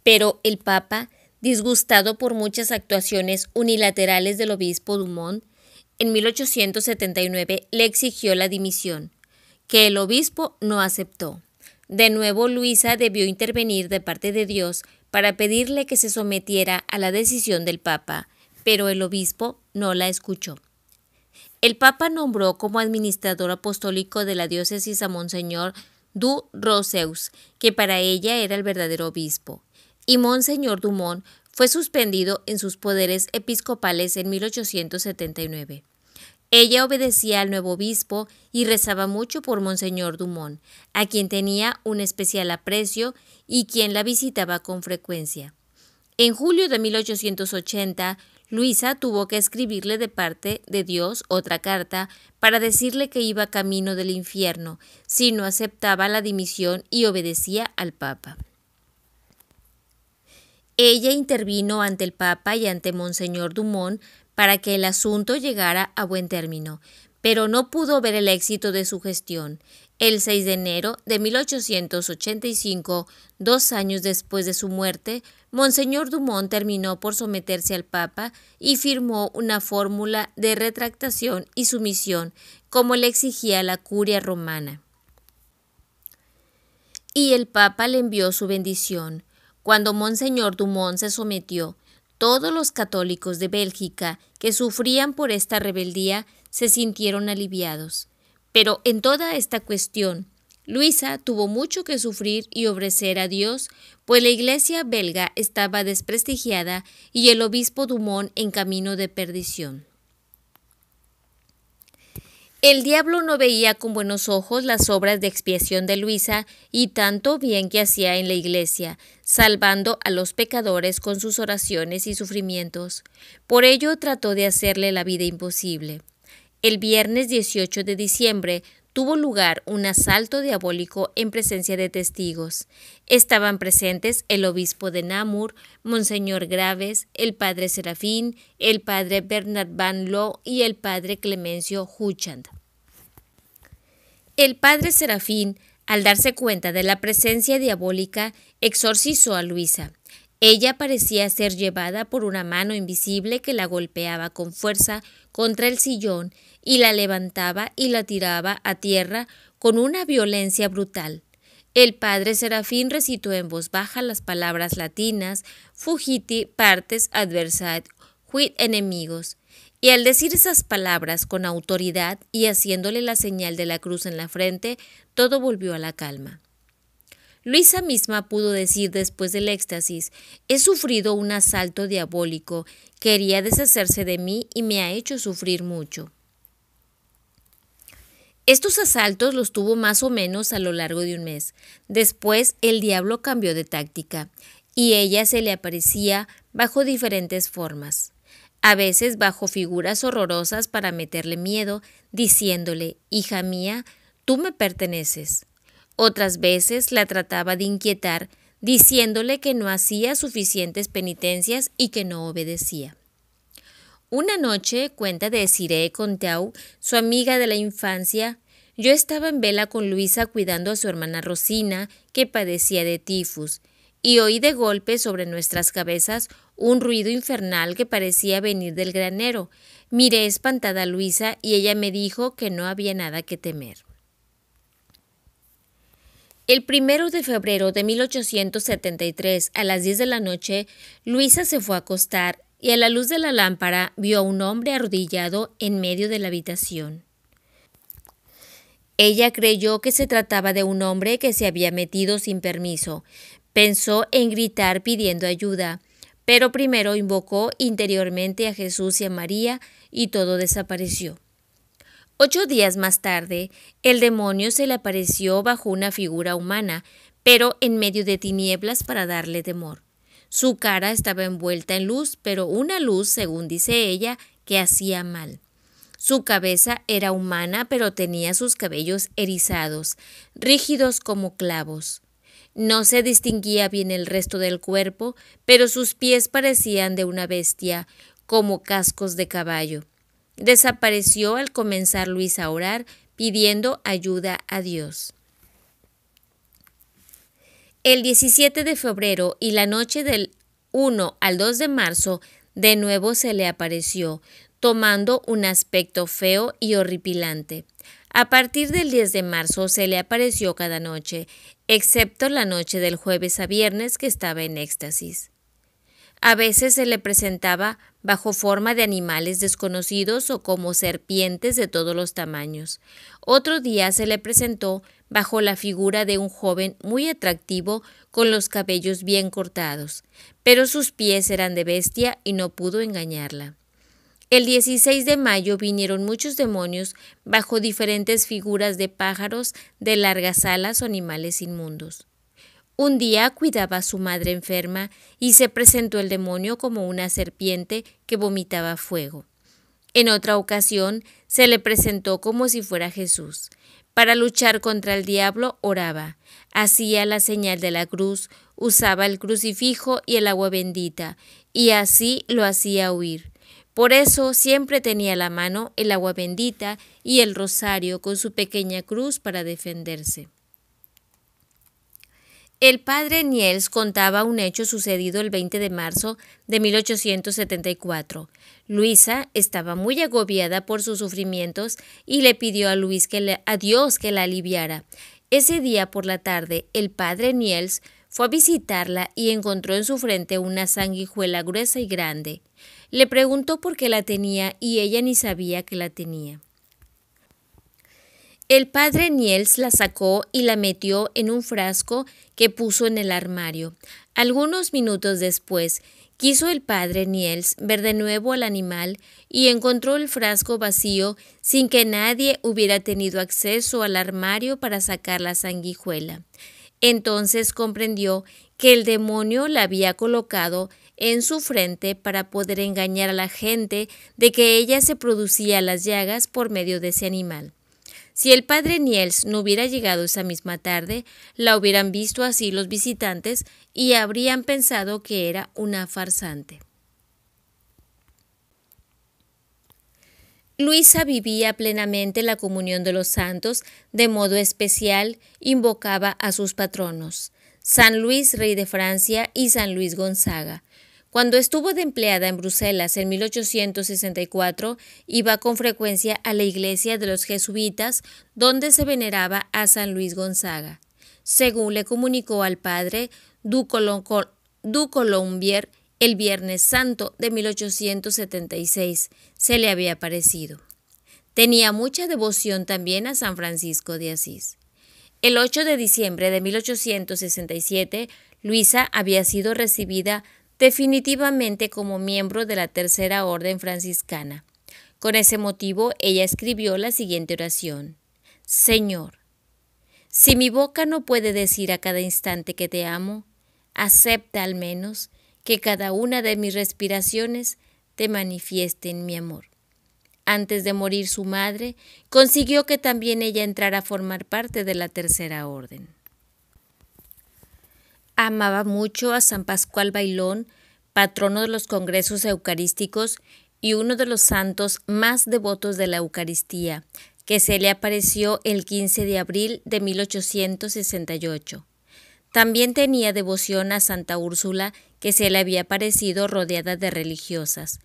Pero el Papa, disgustado por muchas actuaciones unilaterales del obispo Dumont, en 1879 le exigió la dimisión, que el obispo no aceptó. De nuevo, Luisa debió intervenir de parte de Dios para pedirle que se sometiera a la decisión del Papa, pero el obispo no la escuchó. El Papa nombró como administrador apostólico de la diócesis a Monseñor Du Roseus, que para ella era el verdadero obispo, y Monseñor Dumont fue suspendido en sus poderes episcopales en 1879. Ella obedecía al nuevo obispo y rezaba mucho por Monseñor Dumont, a quien tenía un especial aprecio y quien la visitaba con frecuencia. En julio de 1880, Luisa tuvo que escribirle de parte de Dios otra carta para decirle que iba camino del infierno si no aceptaba la dimisión y obedecía al Papa. Ella intervino ante el Papa y ante Monseñor Dumont para que el asunto llegara a buen término, pero no pudo ver el éxito de su gestión. El 6 de enero de 1885, dos años después de su muerte, Monseñor Dumont terminó por someterse al Papa y firmó una fórmula de retractación y sumisión, como le exigía la curia romana. Y el Papa le envió su bendición. Cuando Monseñor Dumont se sometió, todos los católicos de Bélgica que sufrían por esta rebeldía se sintieron aliviados. Pero en toda esta cuestión, Luisa tuvo mucho que sufrir y ofrecer a Dios, pues la iglesia belga estaba desprestigiada y el obispo Dumont en camino de perdición. El diablo no veía con buenos ojos las obras de expiación de Luisa y tanto bien que hacía en la iglesia, salvando a los pecadores con sus oraciones y sufrimientos. Por ello trató de hacerle la vida imposible. El viernes 18 de diciembre, tuvo lugar un asalto diabólico en presencia de testigos. Estaban presentes el obispo de Namur, Monseñor Graves, el padre Serafín, el padre Bernard Van Loo y el padre Clemencio Huchand. El padre Serafín, al darse cuenta de la presencia diabólica, exorcizó a Luisa. Ella parecía ser llevada por una mano invisible que la golpeaba con fuerza contra el sillón y la levantaba y la tiraba a tierra con una violencia brutal. El padre Serafín recitó en voz baja las palabras latinas fugiti partes adversat quid enemigos. Y al decir esas palabras con autoridad y haciéndole la señal de la cruz en la frente, todo volvió a la calma. Luisa misma pudo decir después del éxtasis, he sufrido un asalto diabólico, quería deshacerse de mí y me ha hecho sufrir mucho. Estos asaltos los tuvo más o menos a lo largo de un mes. Después el diablo cambió de táctica y ella se le aparecía bajo diferentes formas, a veces bajo figuras horrorosas para meterle miedo, diciéndole, hija mía, tú me perteneces. Otras veces la trataba de inquietar, diciéndole que no hacía suficientes penitencias y que no obedecía. Una noche, cuenta de Siré conteau su amiga de la infancia, yo estaba en vela con Luisa cuidando a su hermana Rosina, que padecía de tifus, y oí de golpe sobre nuestras cabezas un ruido infernal que parecía venir del granero. Miré espantada a Luisa y ella me dijo que no había nada que temer. El primero de febrero de 1873, a las 10 de la noche, Luisa se fue a acostar y a la luz de la lámpara vio a un hombre arrodillado en medio de la habitación. Ella creyó que se trataba de un hombre que se había metido sin permiso. Pensó en gritar pidiendo ayuda, pero primero invocó interiormente a Jesús y a María y todo desapareció. Ocho días más tarde, el demonio se le apareció bajo una figura humana, pero en medio de tinieblas para darle temor. Su cara estaba envuelta en luz, pero una luz, según dice ella, que hacía mal. Su cabeza era humana, pero tenía sus cabellos erizados, rígidos como clavos. No se distinguía bien el resto del cuerpo, pero sus pies parecían de una bestia, como cascos de caballo. Desapareció al comenzar Luis a orar, pidiendo ayuda a Dios. El 17 de febrero y la noche del 1 al 2 de marzo, de nuevo se le apareció, tomando un aspecto feo y horripilante. A partir del 10 de marzo se le apareció cada noche, excepto la noche del jueves a viernes que estaba en éxtasis. A veces se le presentaba bajo forma de animales desconocidos o como serpientes de todos los tamaños. Otro día se le presentó bajo la figura de un joven muy atractivo con los cabellos bien cortados, pero sus pies eran de bestia y no pudo engañarla. El 16 de mayo vinieron muchos demonios bajo diferentes figuras de pájaros de largas alas o animales inmundos. Un día cuidaba a su madre enferma y se presentó el demonio como una serpiente que vomitaba fuego. En otra ocasión se le presentó como si fuera Jesús. Para luchar contra el diablo oraba, hacía la señal de la cruz, usaba el crucifijo y el agua bendita, y así lo hacía huir. Por eso siempre tenía la mano el agua bendita y el rosario con su pequeña cruz para defenderse. El padre Niels contaba un hecho sucedido el 20 de marzo de 1874. Luisa estaba muy agobiada por sus sufrimientos y le pidió a, Luis que a Dios que la aliviara. Ese día por la tarde, el padre Niels fue a visitarla y encontró en su frente una sanguijuela gruesa y grande. Le preguntó por qué la tenía y ella ni sabía que la tenía. El padre Niels la sacó y la metió en un frasco que puso en el armario. Algunos minutos después, quiso el padre Niels ver de nuevo al animal y encontró el frasco vacío sin que nadie hubiera tenido acceso al armario para sacar la sanguijuela. Entonces comprendió que el demonio la había colocado en su frente para poder engañar a la gente de que ella se producía las llagas por medio de ese animal. Si el padre Niels no hubiera llegado esa misma tarde, la hubieran visto así los visitantes y habrían pensado que era una farsante. Luisa vivía plenamente la comunión de los santos, de modo especial invocaba a sus patronos, San Luis, rey de Francia, y San Luis Gonzaga, cuando estuvo de empleada en Bruselas en 1864, iba con frecuencia a la iglesia de los jesuitas, donde se veneraba a San Luis Gonzaga. Según le comunicó al padre Du, Colombier el Viernes Santo de 1876, se le había aparecido. Tenía mucha devoción también a San Francisco de Asís. El 8 de diciembre de 1867, Luisa había sido recibida definitivamente como miembro de la Tercera Orden Franciscana. Con ese motivo, ella escribió la siguiente oración. Señor, si mi boca no puede decir a cada instante que te amo, acepta al menos que cada una de mis respiraciones te manifieste en mi amor. Antes de morir su madre, consiguió que también ella entrara a formar parte de la Tercera Orden. Amaba mucho a San Pascual Bailón, patrono de los congresos eucarísticos y uno de los santos más devotos de la Eucaristía, que se le apareció el 15 de abril de 1868. También tenía devoción a Santa Úrsula, que se le había aparecido rodeada de religiosas.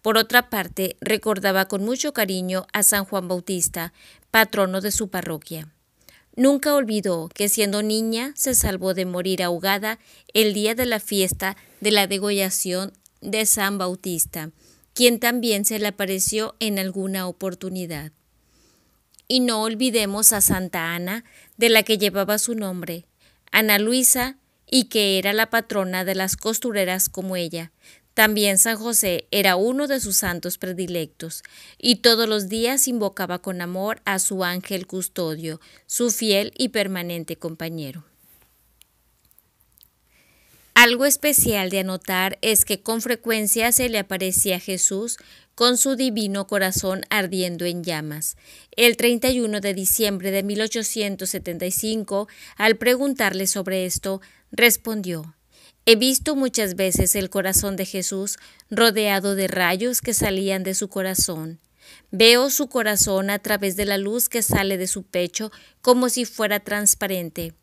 Por otra parte, recordaba con mucho cariño a San Juan Bautista, patrono de su parroquia. Nunca olvidó que siendo niña se salvó de morir ahogada el día de la fiesta de la degollación de San Bautista, quien también se le apareció en alguna oportunidad. Y no olvidemos a Santa Ana, de la que llevaba su nombre, Ana Luisa, y que era la patrona de las costureras como ella, también San José era uno de sus santos predilectos y todos los días invocaba con amor a su ángel custodio, su fiel y permanente compañero. Algo especial de anotar es que con frecuencia se le aparecía Jesús con su divino corazón ardiendo en llamas. El 31 de diciembre de 1875, al preguntarle sobre esto, respondió He visto muchas veces el corazón de Jesús rodeado de rayos que salían de su corazón. Veo su corazón a través de la luz que sale de su pecho como si fuera transparente.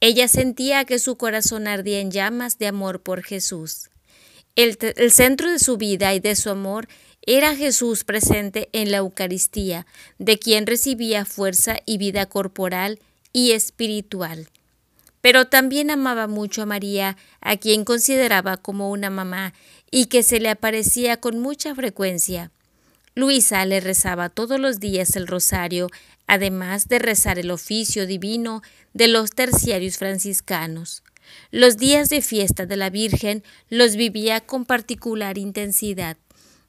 Ella sentía que su corazón ardía en llamas de amor por Jesús. El, centro de su vida y de su amor era Jesús presente en la Eucaristía, de quien recibía fuerza y vida corporal y espiritual pero también amaba mucho a María, a quien consideraba como una mamá y que se le aparecía con mucha frecuencia. Luisa le rezaba todos los días el rosario, además de rezar el oficio divino de los terciarios franciscanos. Los días de fiesta de la Virgen los vivía con particular intensidad.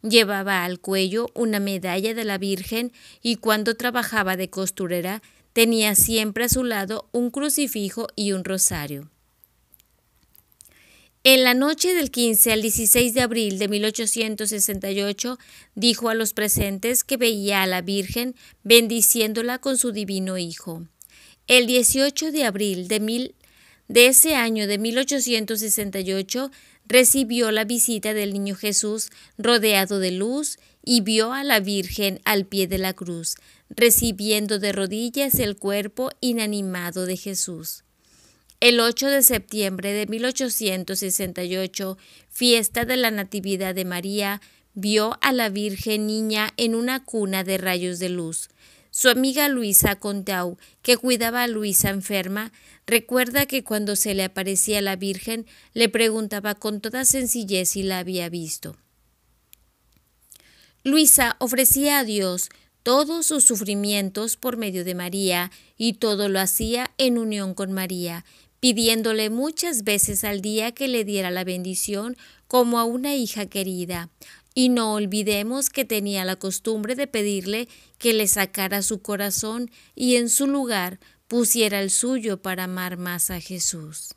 Llevaba al cuello una medalla de la Virgen y cuando trabajaba de costurera Tenía siempre a su lado un crucifijo y un rosario. En la noche del 15 al 16 de abril de 1868 dijo a los presentes que veía a la Virgen bendiciéndola con su divino Hijo. El 18 de abril de, mil, de ese año de 1868 recibió la visita del niño Jesús rodeado de luz y vio a la Virgen al pie de la cruz, recibiendo de rodillas el cuerpo inanimado de Jesús. El 8 de septiembre de 1868, fiesta de la Natividad de María, vio a la Virgen niña en una cuna de rayos de luz. Su amiga Luisa Contau, que cuidaba a Luisa enferma, recuerda que cuando se le aparecía la Virgen le preguntaba con toda sencillez si la había visto. Luisa ofrecía a Dios todos sus sufrimientos por medio de María y todo lo hacía en unión con María, pidiéndole muchas veces al día que le diera la bendición como a una hija querida. Y no olvidemos que tenía la costumbre de pedirle que le sacara su corazón y en su lugar pusiera el suyo para amar más a Jesús.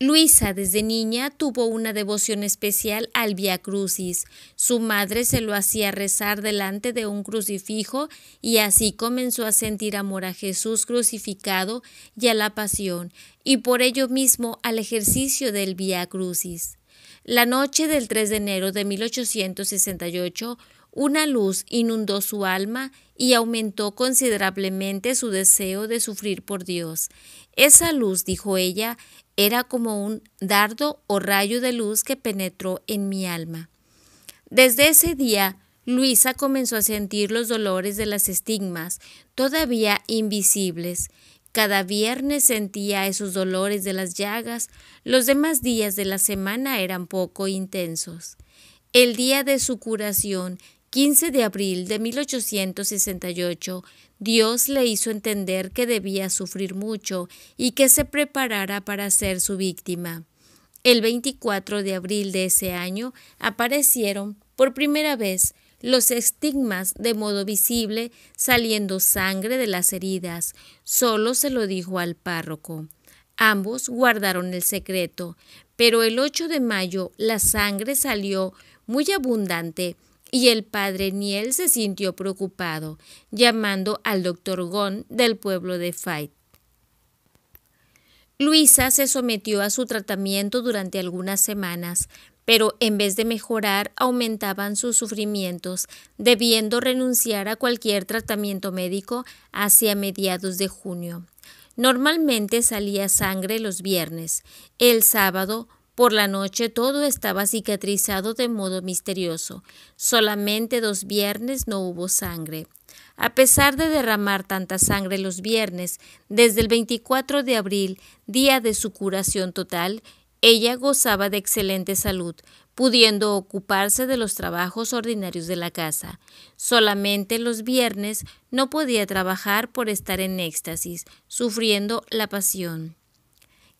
Luisa desde niña tuvo una devoción especial al Via Crucis. Su madre se lo hacía rezar delante de un crucifijo y así comenzó a sentir amor a Jesús crucificado y a la pasión, y por ello mismo al ejercicio del Via Crucis. La noche del 3 de enero de 1868, una luz inundó su alma y aumentó considerablemente su deseo de sufrir por Dios. Esa luz, dijo ella, era como un dardo o rayo de luz que penetró en mi alma. Desde ese día, Luisa comenzó a sentir los dolores de las estigmas, todavía invisibles, cada viernes sentía esos dolores de las llagas, los demás días de la semana eran poco intensos. El día de su curación, 15 de abril de 1868, Dios le hizo entender que debía sufrir mucho y que se preparara para ser su víctima. El 24 de abril de ese año aparecieron, por primera vez, los estigmas de modo visible saliendo sangre de las heridas. Solo se lo dijo al párroco. Ambos guardaron el secreto, pero el 8 de mayo la sangre salió muy abundante y el padre Niel se sintió preocupado, llamando al doctor Gon del pueblo de Fight. Luisa se sometió a su tratamiento durante algunas semanas, pero en vez de mejorar aumentaban sus sufrimientos, debiendo renunciar a cualquier tratamiento médico hacia mediados de junio. Normalmente salía sangre los viernes. El sábado por la noche todo estaba cicatrizado de modo misterioso. Solamente dos viernes no hubo sangre. A pesar de derramar tanta sangre los viernes, desde el 24 de abril, día de su curación total, ella gozaba de excelente salud, pudiendo ocuparse de los trabajos ordinarios de la casa. Solamente los viernes no podía trabajar por estar en éxtasis, sufriendo la pasión.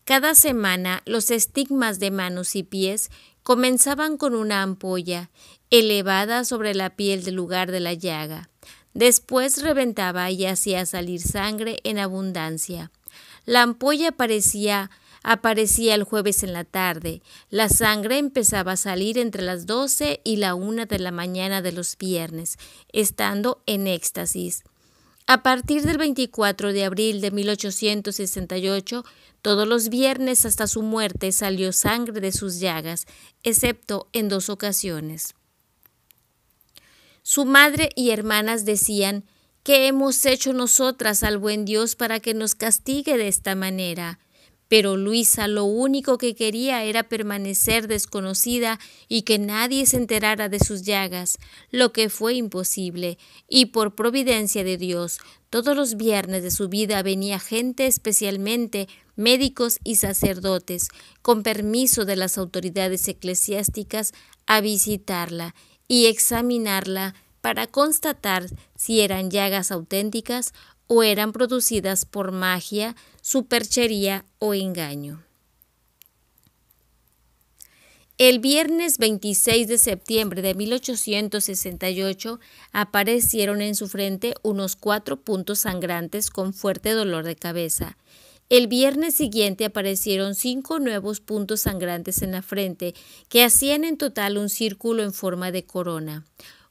Cada semana los estigmas de manos y pies comenzaban con una ampolla elevada sobre la piel del lugar de la llaga. Después reventaba y hacía salir sangre en abundancia. La ampolla parecía Aparecía el jueves en la tarde. La sangre empezaba a salir entre las doce y la una de la mañana de los viernes, estando en éxtasis. A partir del 24 de abril de 1868, todos los viernes hasta su muerte salió sangre de sus llagas, excepto en dos ocasiones. Su madre y hermanas decían, ¿qué hemos hecho nosotras al buen Dios para que nos castigue de esta manera? Pero Luisa lo único que quería era permanecer desconocida y que nadie se enterara de sus llagas, lo que fue imposible, y por providencia de Dios, todos los viernes de su vida venía gente especialmente médicos y sacerdotes, con permiso de las autoridades eclesiásticas, a visitarla y examinarla para constatar si eran llagas auténticas o eran producidas por magia, superchería o engaño. El viernes 26 de septiembre de 1868 aparecieron en su frente unos cuatro puntos sangrantes con fuerte dolor de cabeza. El viernes siguiente aparecieron cinco nuevos puntos sangrantes en la frente, que hacían en total un círculo en forma de corona.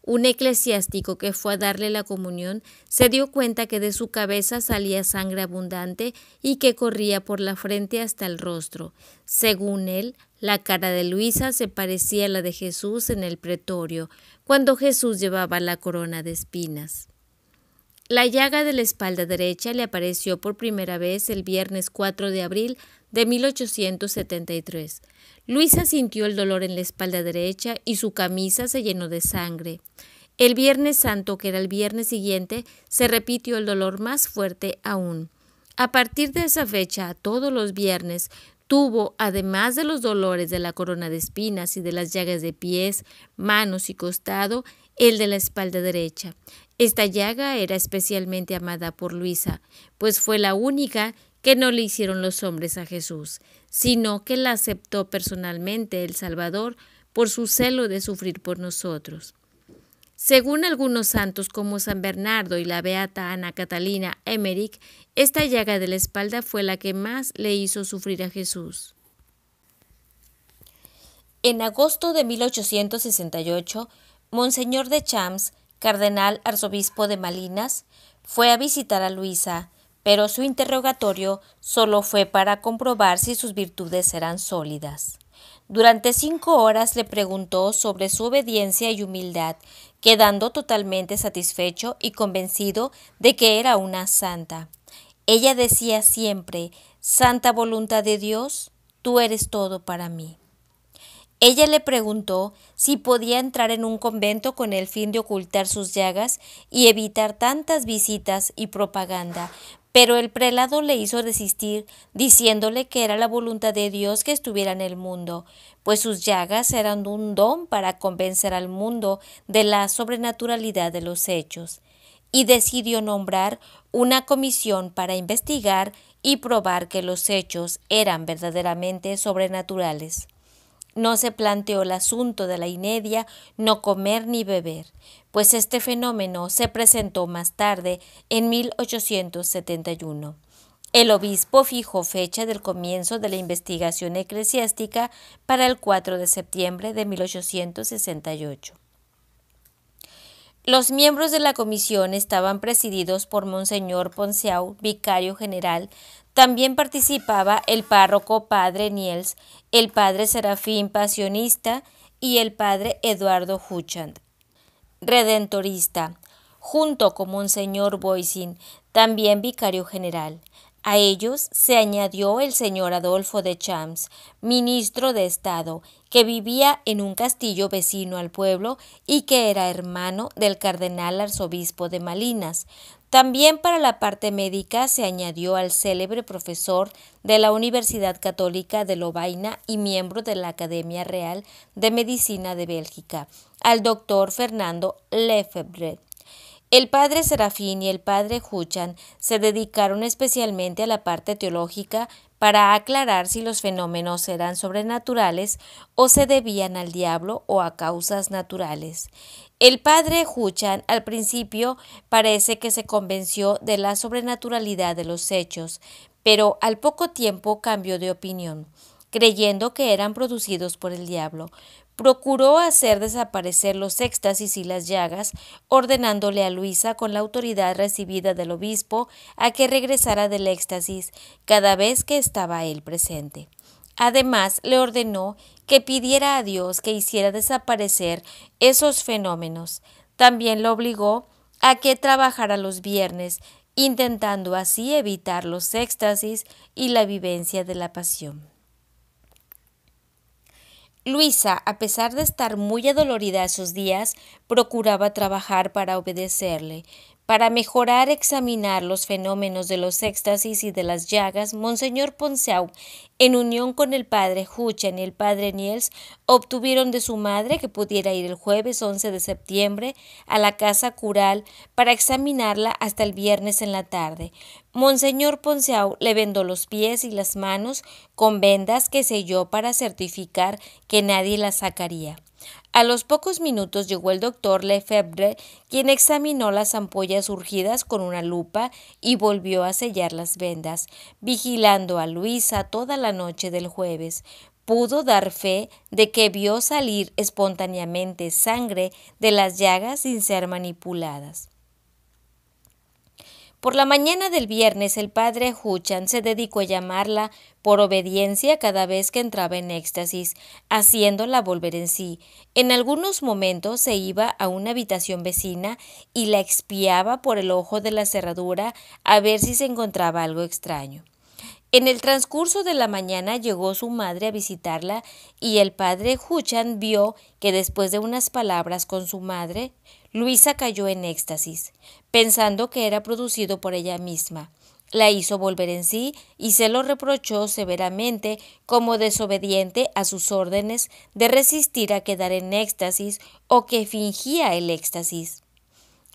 Un eclesiástico que fue a darle la comunión se dio cuenta que de su cabeza salía sangre abundante y que corría por la frente hasta el rostro. Según él, la cara de Luisa se parecía a la de Jesús en el pretorio, cuando Jesús llevaba la corona de espinas. La llaga de la espalda derecha le apareció por primera vez el viernes 4 de abril de 1873. Luisa sintió el dolor en la espalda derecha y su camisa se llenó de sangre. El Viernes Santo, que era el viernes siguiente, se repitió el dolor más fuerte aún. A partir de esa fecha, todos los viernes, tuvo, además de los dolores de la corona de espinas y de las llagas de pies, manos y costado, el de la espalda derecha. Esta llaga era especialmente amada por Luisa, pues fue la única que no le hicieron los hombres a Jesús, sino que la aceptó personalmente el Salvador por su celo de sufrir por nosotros. Según algunos santos como San Bernardo y la beata Ana Catalina Emmerich, esta llaga de la espalda fue la que más le hizo sufrir a Jesús. En agosto de 1868, Monseñor de Champs, cardenal arzobispo de Malinas, fue a visitar a Luisa, pero su interrogatorio solo fue para comprobar si sus virtudes eran sólidas. Durante cinco horas le preguntó sobre su obediencia y humildad, quedando totalmente satisfecho y convencido de que era una santa. Ella decía siempre, Santa voluntad de Dios, tú eres todo para mí. Ella le preguntó si podía entrar en un convento con el fin de ocultar sus llagas y evitar tantas visitas y propaganda, pero el prelado le hizo resistir, diciéndole que era la voluntad de Dios que estuviera en el mundo, pues sus llagas eran un don para convencer al mundo de la sobrenaturalidad de los hechos, y decidió nombrar una comisión para investigar y probar que los hechos eran verdaderamente sobrenaturales. No se planteó el asunto de la inedia no comer ni beber, pues este fenómeno se presentó más tarde, en 1871. El obispo fijó fecha del comienzo de la investigación eclesiástica para el 4 de septiembre de 1868. Los miembros de la comisión estaban presididos por Monseñor Ponceau, vicario general también participaba el párroco padre Niels, el padre Serafín Pasionista y el padre Eduardo Huchand, Redentorista, junto con Monseñor Boisin, también vicario general. A ellos se añadió el señor Adolfo de Champs, ministro de Estado, que vivía en un castillo vecino al pueblo y que era hermano del cardenal arzobispo de Malinas, también para la parte médica se añadió al célebre profesor de la Universidad Católica de Lovaina y miembro de la Academia Real de Medicina de Bélgica, al doctor Fernando Lefebvre. El padre Serafín y el padre Huchan se dedicaron especialmente a la parte teológica, para aclarar si los fenómenos eran sobrenaturales o se debían al diablo o a causas naturales. El padre Huchan al principio parece que se convenció de la sobrenaturalidad de los hechos, pero al poco tiempo cambió de opinión creyendo que eran producidos por el diablo, procuró hacer desaparecer los éxtasis y las llagas, ordenándole a Luisa con la autoridad recibida del obispo a que regresara del éxtasis cada vez que estaba él presente. Además, le ordenó que pidiera a Dios que hiciera desaparecer esos fenómenos. También lo obligó a que trabajara los viernes, intentando así evitar los éxtasis y la vivencia de la pasión. Luisa, a pesar de estar muy adolorida esos sus días, procuraba trabajar para obedecerle para mejorar examinar los fenómenos de los éxtasis y de las llagas, Monseñor Ponceau, en unión con el padre Hucha y el padre Niels, obtuvieron de su madre que pudiera ir el jueves 11 de septiembre a la casa cural para examinarla hasta el viernes en la tarde. Monseñor Ponceau le vendó los pies y las manos con vendas que selló para certificar que nadie las sacaría. A los pocos minutos llegó el doctor Lefebvre, quien examinó las ampollas surgidas con una lupa y volvió a sellar las vendas, vigilando a Luisa toda la noche del jueves. Pudo dar fe de que vio salir espontáneamente sangre de las llagas sin ser manipuladas. Por la mañana del viernes el padre Huchan se dedicó a llamarla por obediencia cada vez que entraba en éxtasis, haciéndola volver en sí. En algunos momentos se iba a una habitación vecina y la expiaba por el ojo de la cerradura a ver si se encontraba algo extraño. En el transcurso de la mañana llegó su madre a visitarla y el padre Huchan vio que después de unas palabras con su madre, Luisa cayó en éxtasis, pensando que era producido por ella misma. La hizo volver en sí y se lo reprochó severamente como desobediente a sus órdenes de resistir a quedar en éxtasis o que fingía el éxtasis.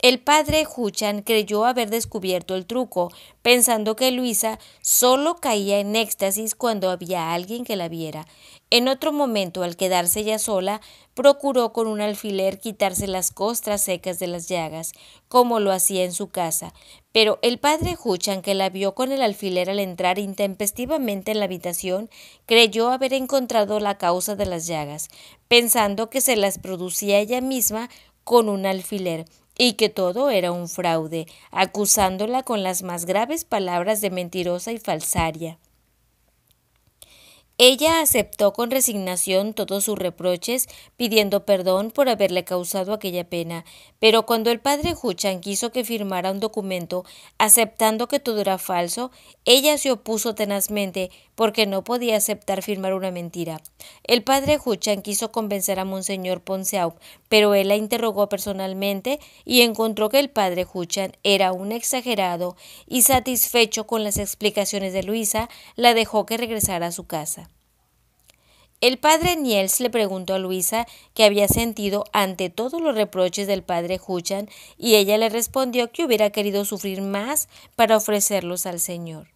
El padre Huchan creyó haber descubierto el truco, pensando que Luisa solo caía en éxtasis cuando había alguien que la viera. En otro momento, al quedarse ya sola, procuró con un alfiler quitarse las costras secas de las llagas, como lo hacía en su casa. Pero el padre Huchan, que la vio con el alfiler al entrar intempestivamente en la habitación, creyó haber encontrado la causa de las llagas, pensando que se las producía ella misma con un alfiler y que todo era un fraude, acusándola con las más graves palabras de mentirosa y falsaria. Ella aceptó con resignación todos sus reproches, pidiendo perdón por haberle causado aquella pena, pero cuando el padre Huchan quiso que firmara un documento aceptando que todo era falso, ella se opuso tenazmente porque no podía aceptar firmar una mentira. El padre Huchan quiso convencer a Monseñor Ponceau, pero él la interrogó personalmente y encontró que el padre Huchan era un exagerado y satisfecho con las explicaciones de Luisa, la dejó que regresara a su casa. El padre Niels le preguntó a Luisa qué había sentido ante todos los reproches del padre Huchan y ella le respondió que hubiera querido sufrir más para ofrecerlos al Señor.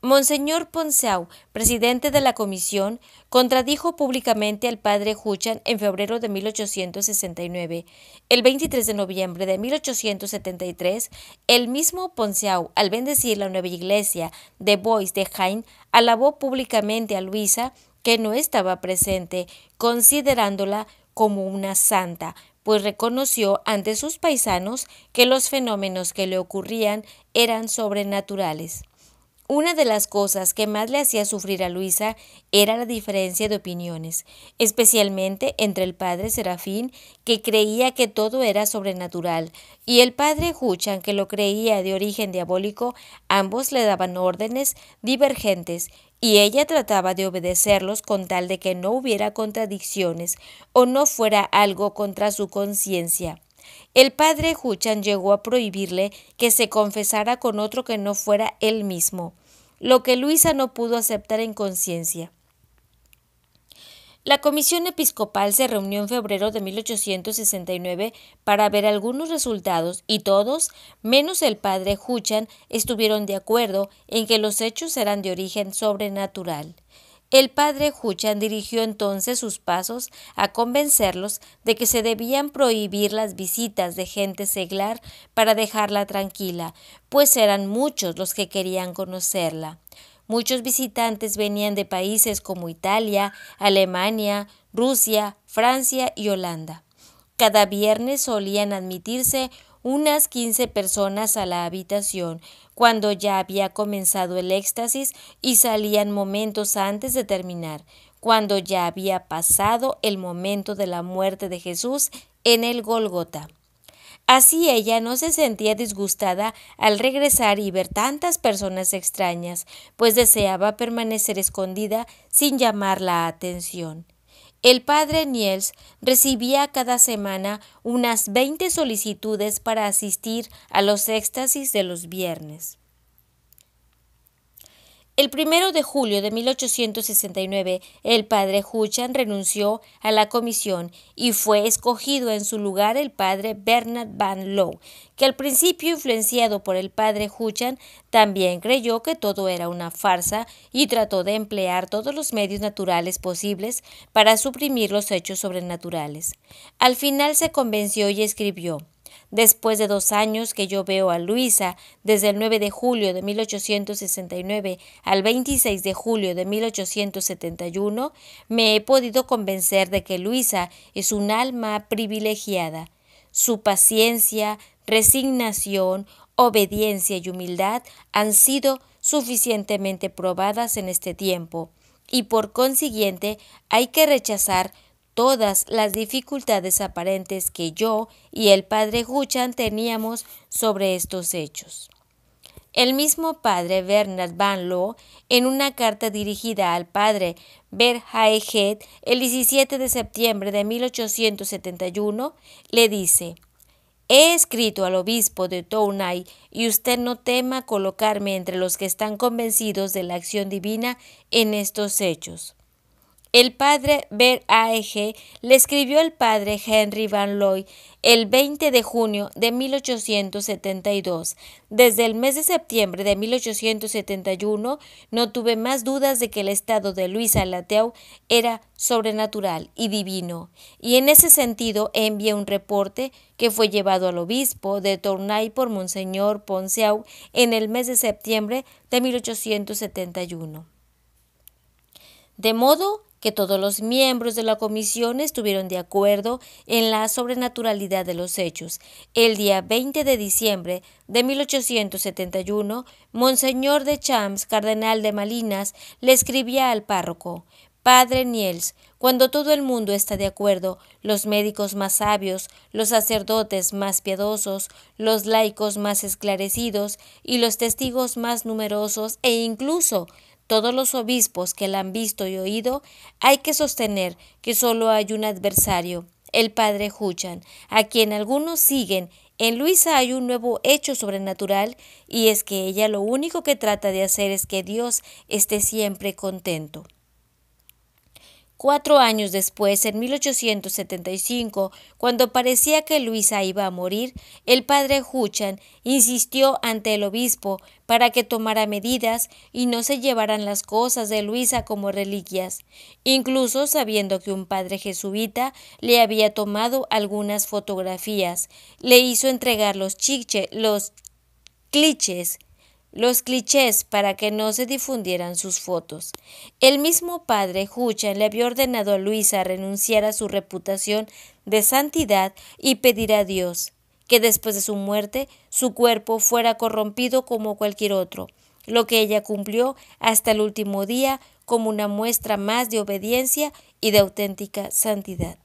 Monseñor Ponceau, presidente de la comisión, contradijo públicamente al padre Huchan en febrero de 1869. El 23 de noviembre de 1873, el mismo Ponceau, al bendecir la nueva iglesia de Bois de Hain, alabó públicamente a Luisa que no estaba presente, considerándola como una santa, pues reconoció ante sus paisanos que los fenómenos que le ocurrían eran sobrenaturales. Una de las cosas que más le hacía sufrir a Luisa era la diferencia de opiniones, especialmente entre el padre Serafín, que creía que todo era sobrenatural, y el padre Huchan, que lo creía de origen diabólico, ambos le daban órdenes divergentes, y ella trataba de obedecerlos con tal de que no hubiera contradicciones o no fuera algo contra su conciencia. El padre Huchan llegó a prohibirle que se confesara con otro que no fuera él mismo lo que Luisa no pudo aceptar en conciencia. La comisión episcopal se reunió en febrero de 1869 para ver algunos resultados y todos, menos el padre Huchan, estuvieron de acuerdo en que los hechos eran de origen sobrenatural. El padre Huchan dirigió entonces sus pasos a convencerlos de que se debían prohibir las visitas de gente seglar para dejarla tranquila, pues eran muchos los que querían conocerla. Muchos visitantes venían de países como Italia, Alemania, Rusia, Francia y Holanda. Cada viernes solían admitirse unas 15 personas a la habitación cuando ya había comenzado el éxtasis y salían momentos antes de terminar, cuando ya había pasado el momento de la muerte de Jesús en el Golgota. Así ella no se sentía disgustada al regresar y ver tantas personas extrañas, pues deseaba permanecer escondida sin llamar la atención. El padre Niels recibía cada semana unas veinte solicitudes para asistir a los éxtasis de los viernes. El primero de julio de 1869, el padre Huchan renunció a la comisión y fue escogido en su lugar el padre Bernard Van Low, que al principio, influenciado por el padre Huchan, también creyó que todo era una farsa y trató de emplear todos los medios naturales posibles para suprimir los hechos sobrenaturales. Al final se convenció y escribió Después de dos años que yo veo a Luisa, desde el 9 de julio de 1869 al 26 de julio de 1871, me he podido convencer de que Luisa es un alma privilegiada. Su paciencia, resignación, obediencia y humildad han sido suficientemente probadas en este tiempo, y por consiguiente hay que rechazar todas las dificultades aparentes que yo y el padre Huchan teníamos sobre estos hechos. El mismo padre Bernard Van Loo, en una carta dirigida al padre Berhaeget el 17 de septiembre de 1871, le dice: He escrito al obispo de Tournai y usted no tema colocarme entre los que están convencidos de la acción divina en estos hechos. El padre Ber A.E.G. le escribió al padre Henry Van Loy el 20 de junio de 1872. Desde el mes de septiembre de 1871 no tuve más dudas de que el estado de Luis Alateau era sobrenatural y divino, y en ese sentido envié un reporte que fue llevado al obispo de Tournai por Monseñor Ponceau en el mes de septiembre de 1871. De modo que todos los miembros de la comisión estuvieron de acuerdo en la sobrenaturalidad de los hechos. El día 20 de diciembre de 1871, Monseñor de Chams, cardenal de Malinas, le escribía al párroco Padre Niels, cuando todo el mundo está de acuerdo, los médicos más sabios, los sacerdotes más piadosos, los laicos más esclarecidos y los testigos más numerosos e incluso todos los obispos que la han visto y oído, hay que sostener que solo hay un adversario, el padre Huchan, a quien algunos siguen. En Luisa hay un nuevo hecho sobrenatural y es que ella lo único que trata de hacer es que Dios esté siempre contento. Cuatro años después, en 1875, cuando parecía que Luisa iba a morir, el padre Huchan insistió ante el obispo para que tomara medidas y no se llevaran las cosas de Luisa como reliquias, incluso sabiendo que un padre jesuita le había tomado algunas fotografías, le hizo entregar los chiches, los los clichés para que no se difundieran sus fotos. El mismo padre Jucha le había ordenado a Luisa renunciar a su reputación de santidad y pedir a Dios que después de su muerte su cuerpo fuera corrompido como cualquier otro, lo que ella cumplió hasta el último día como una muestra más de obediencia y de auténtica santidad.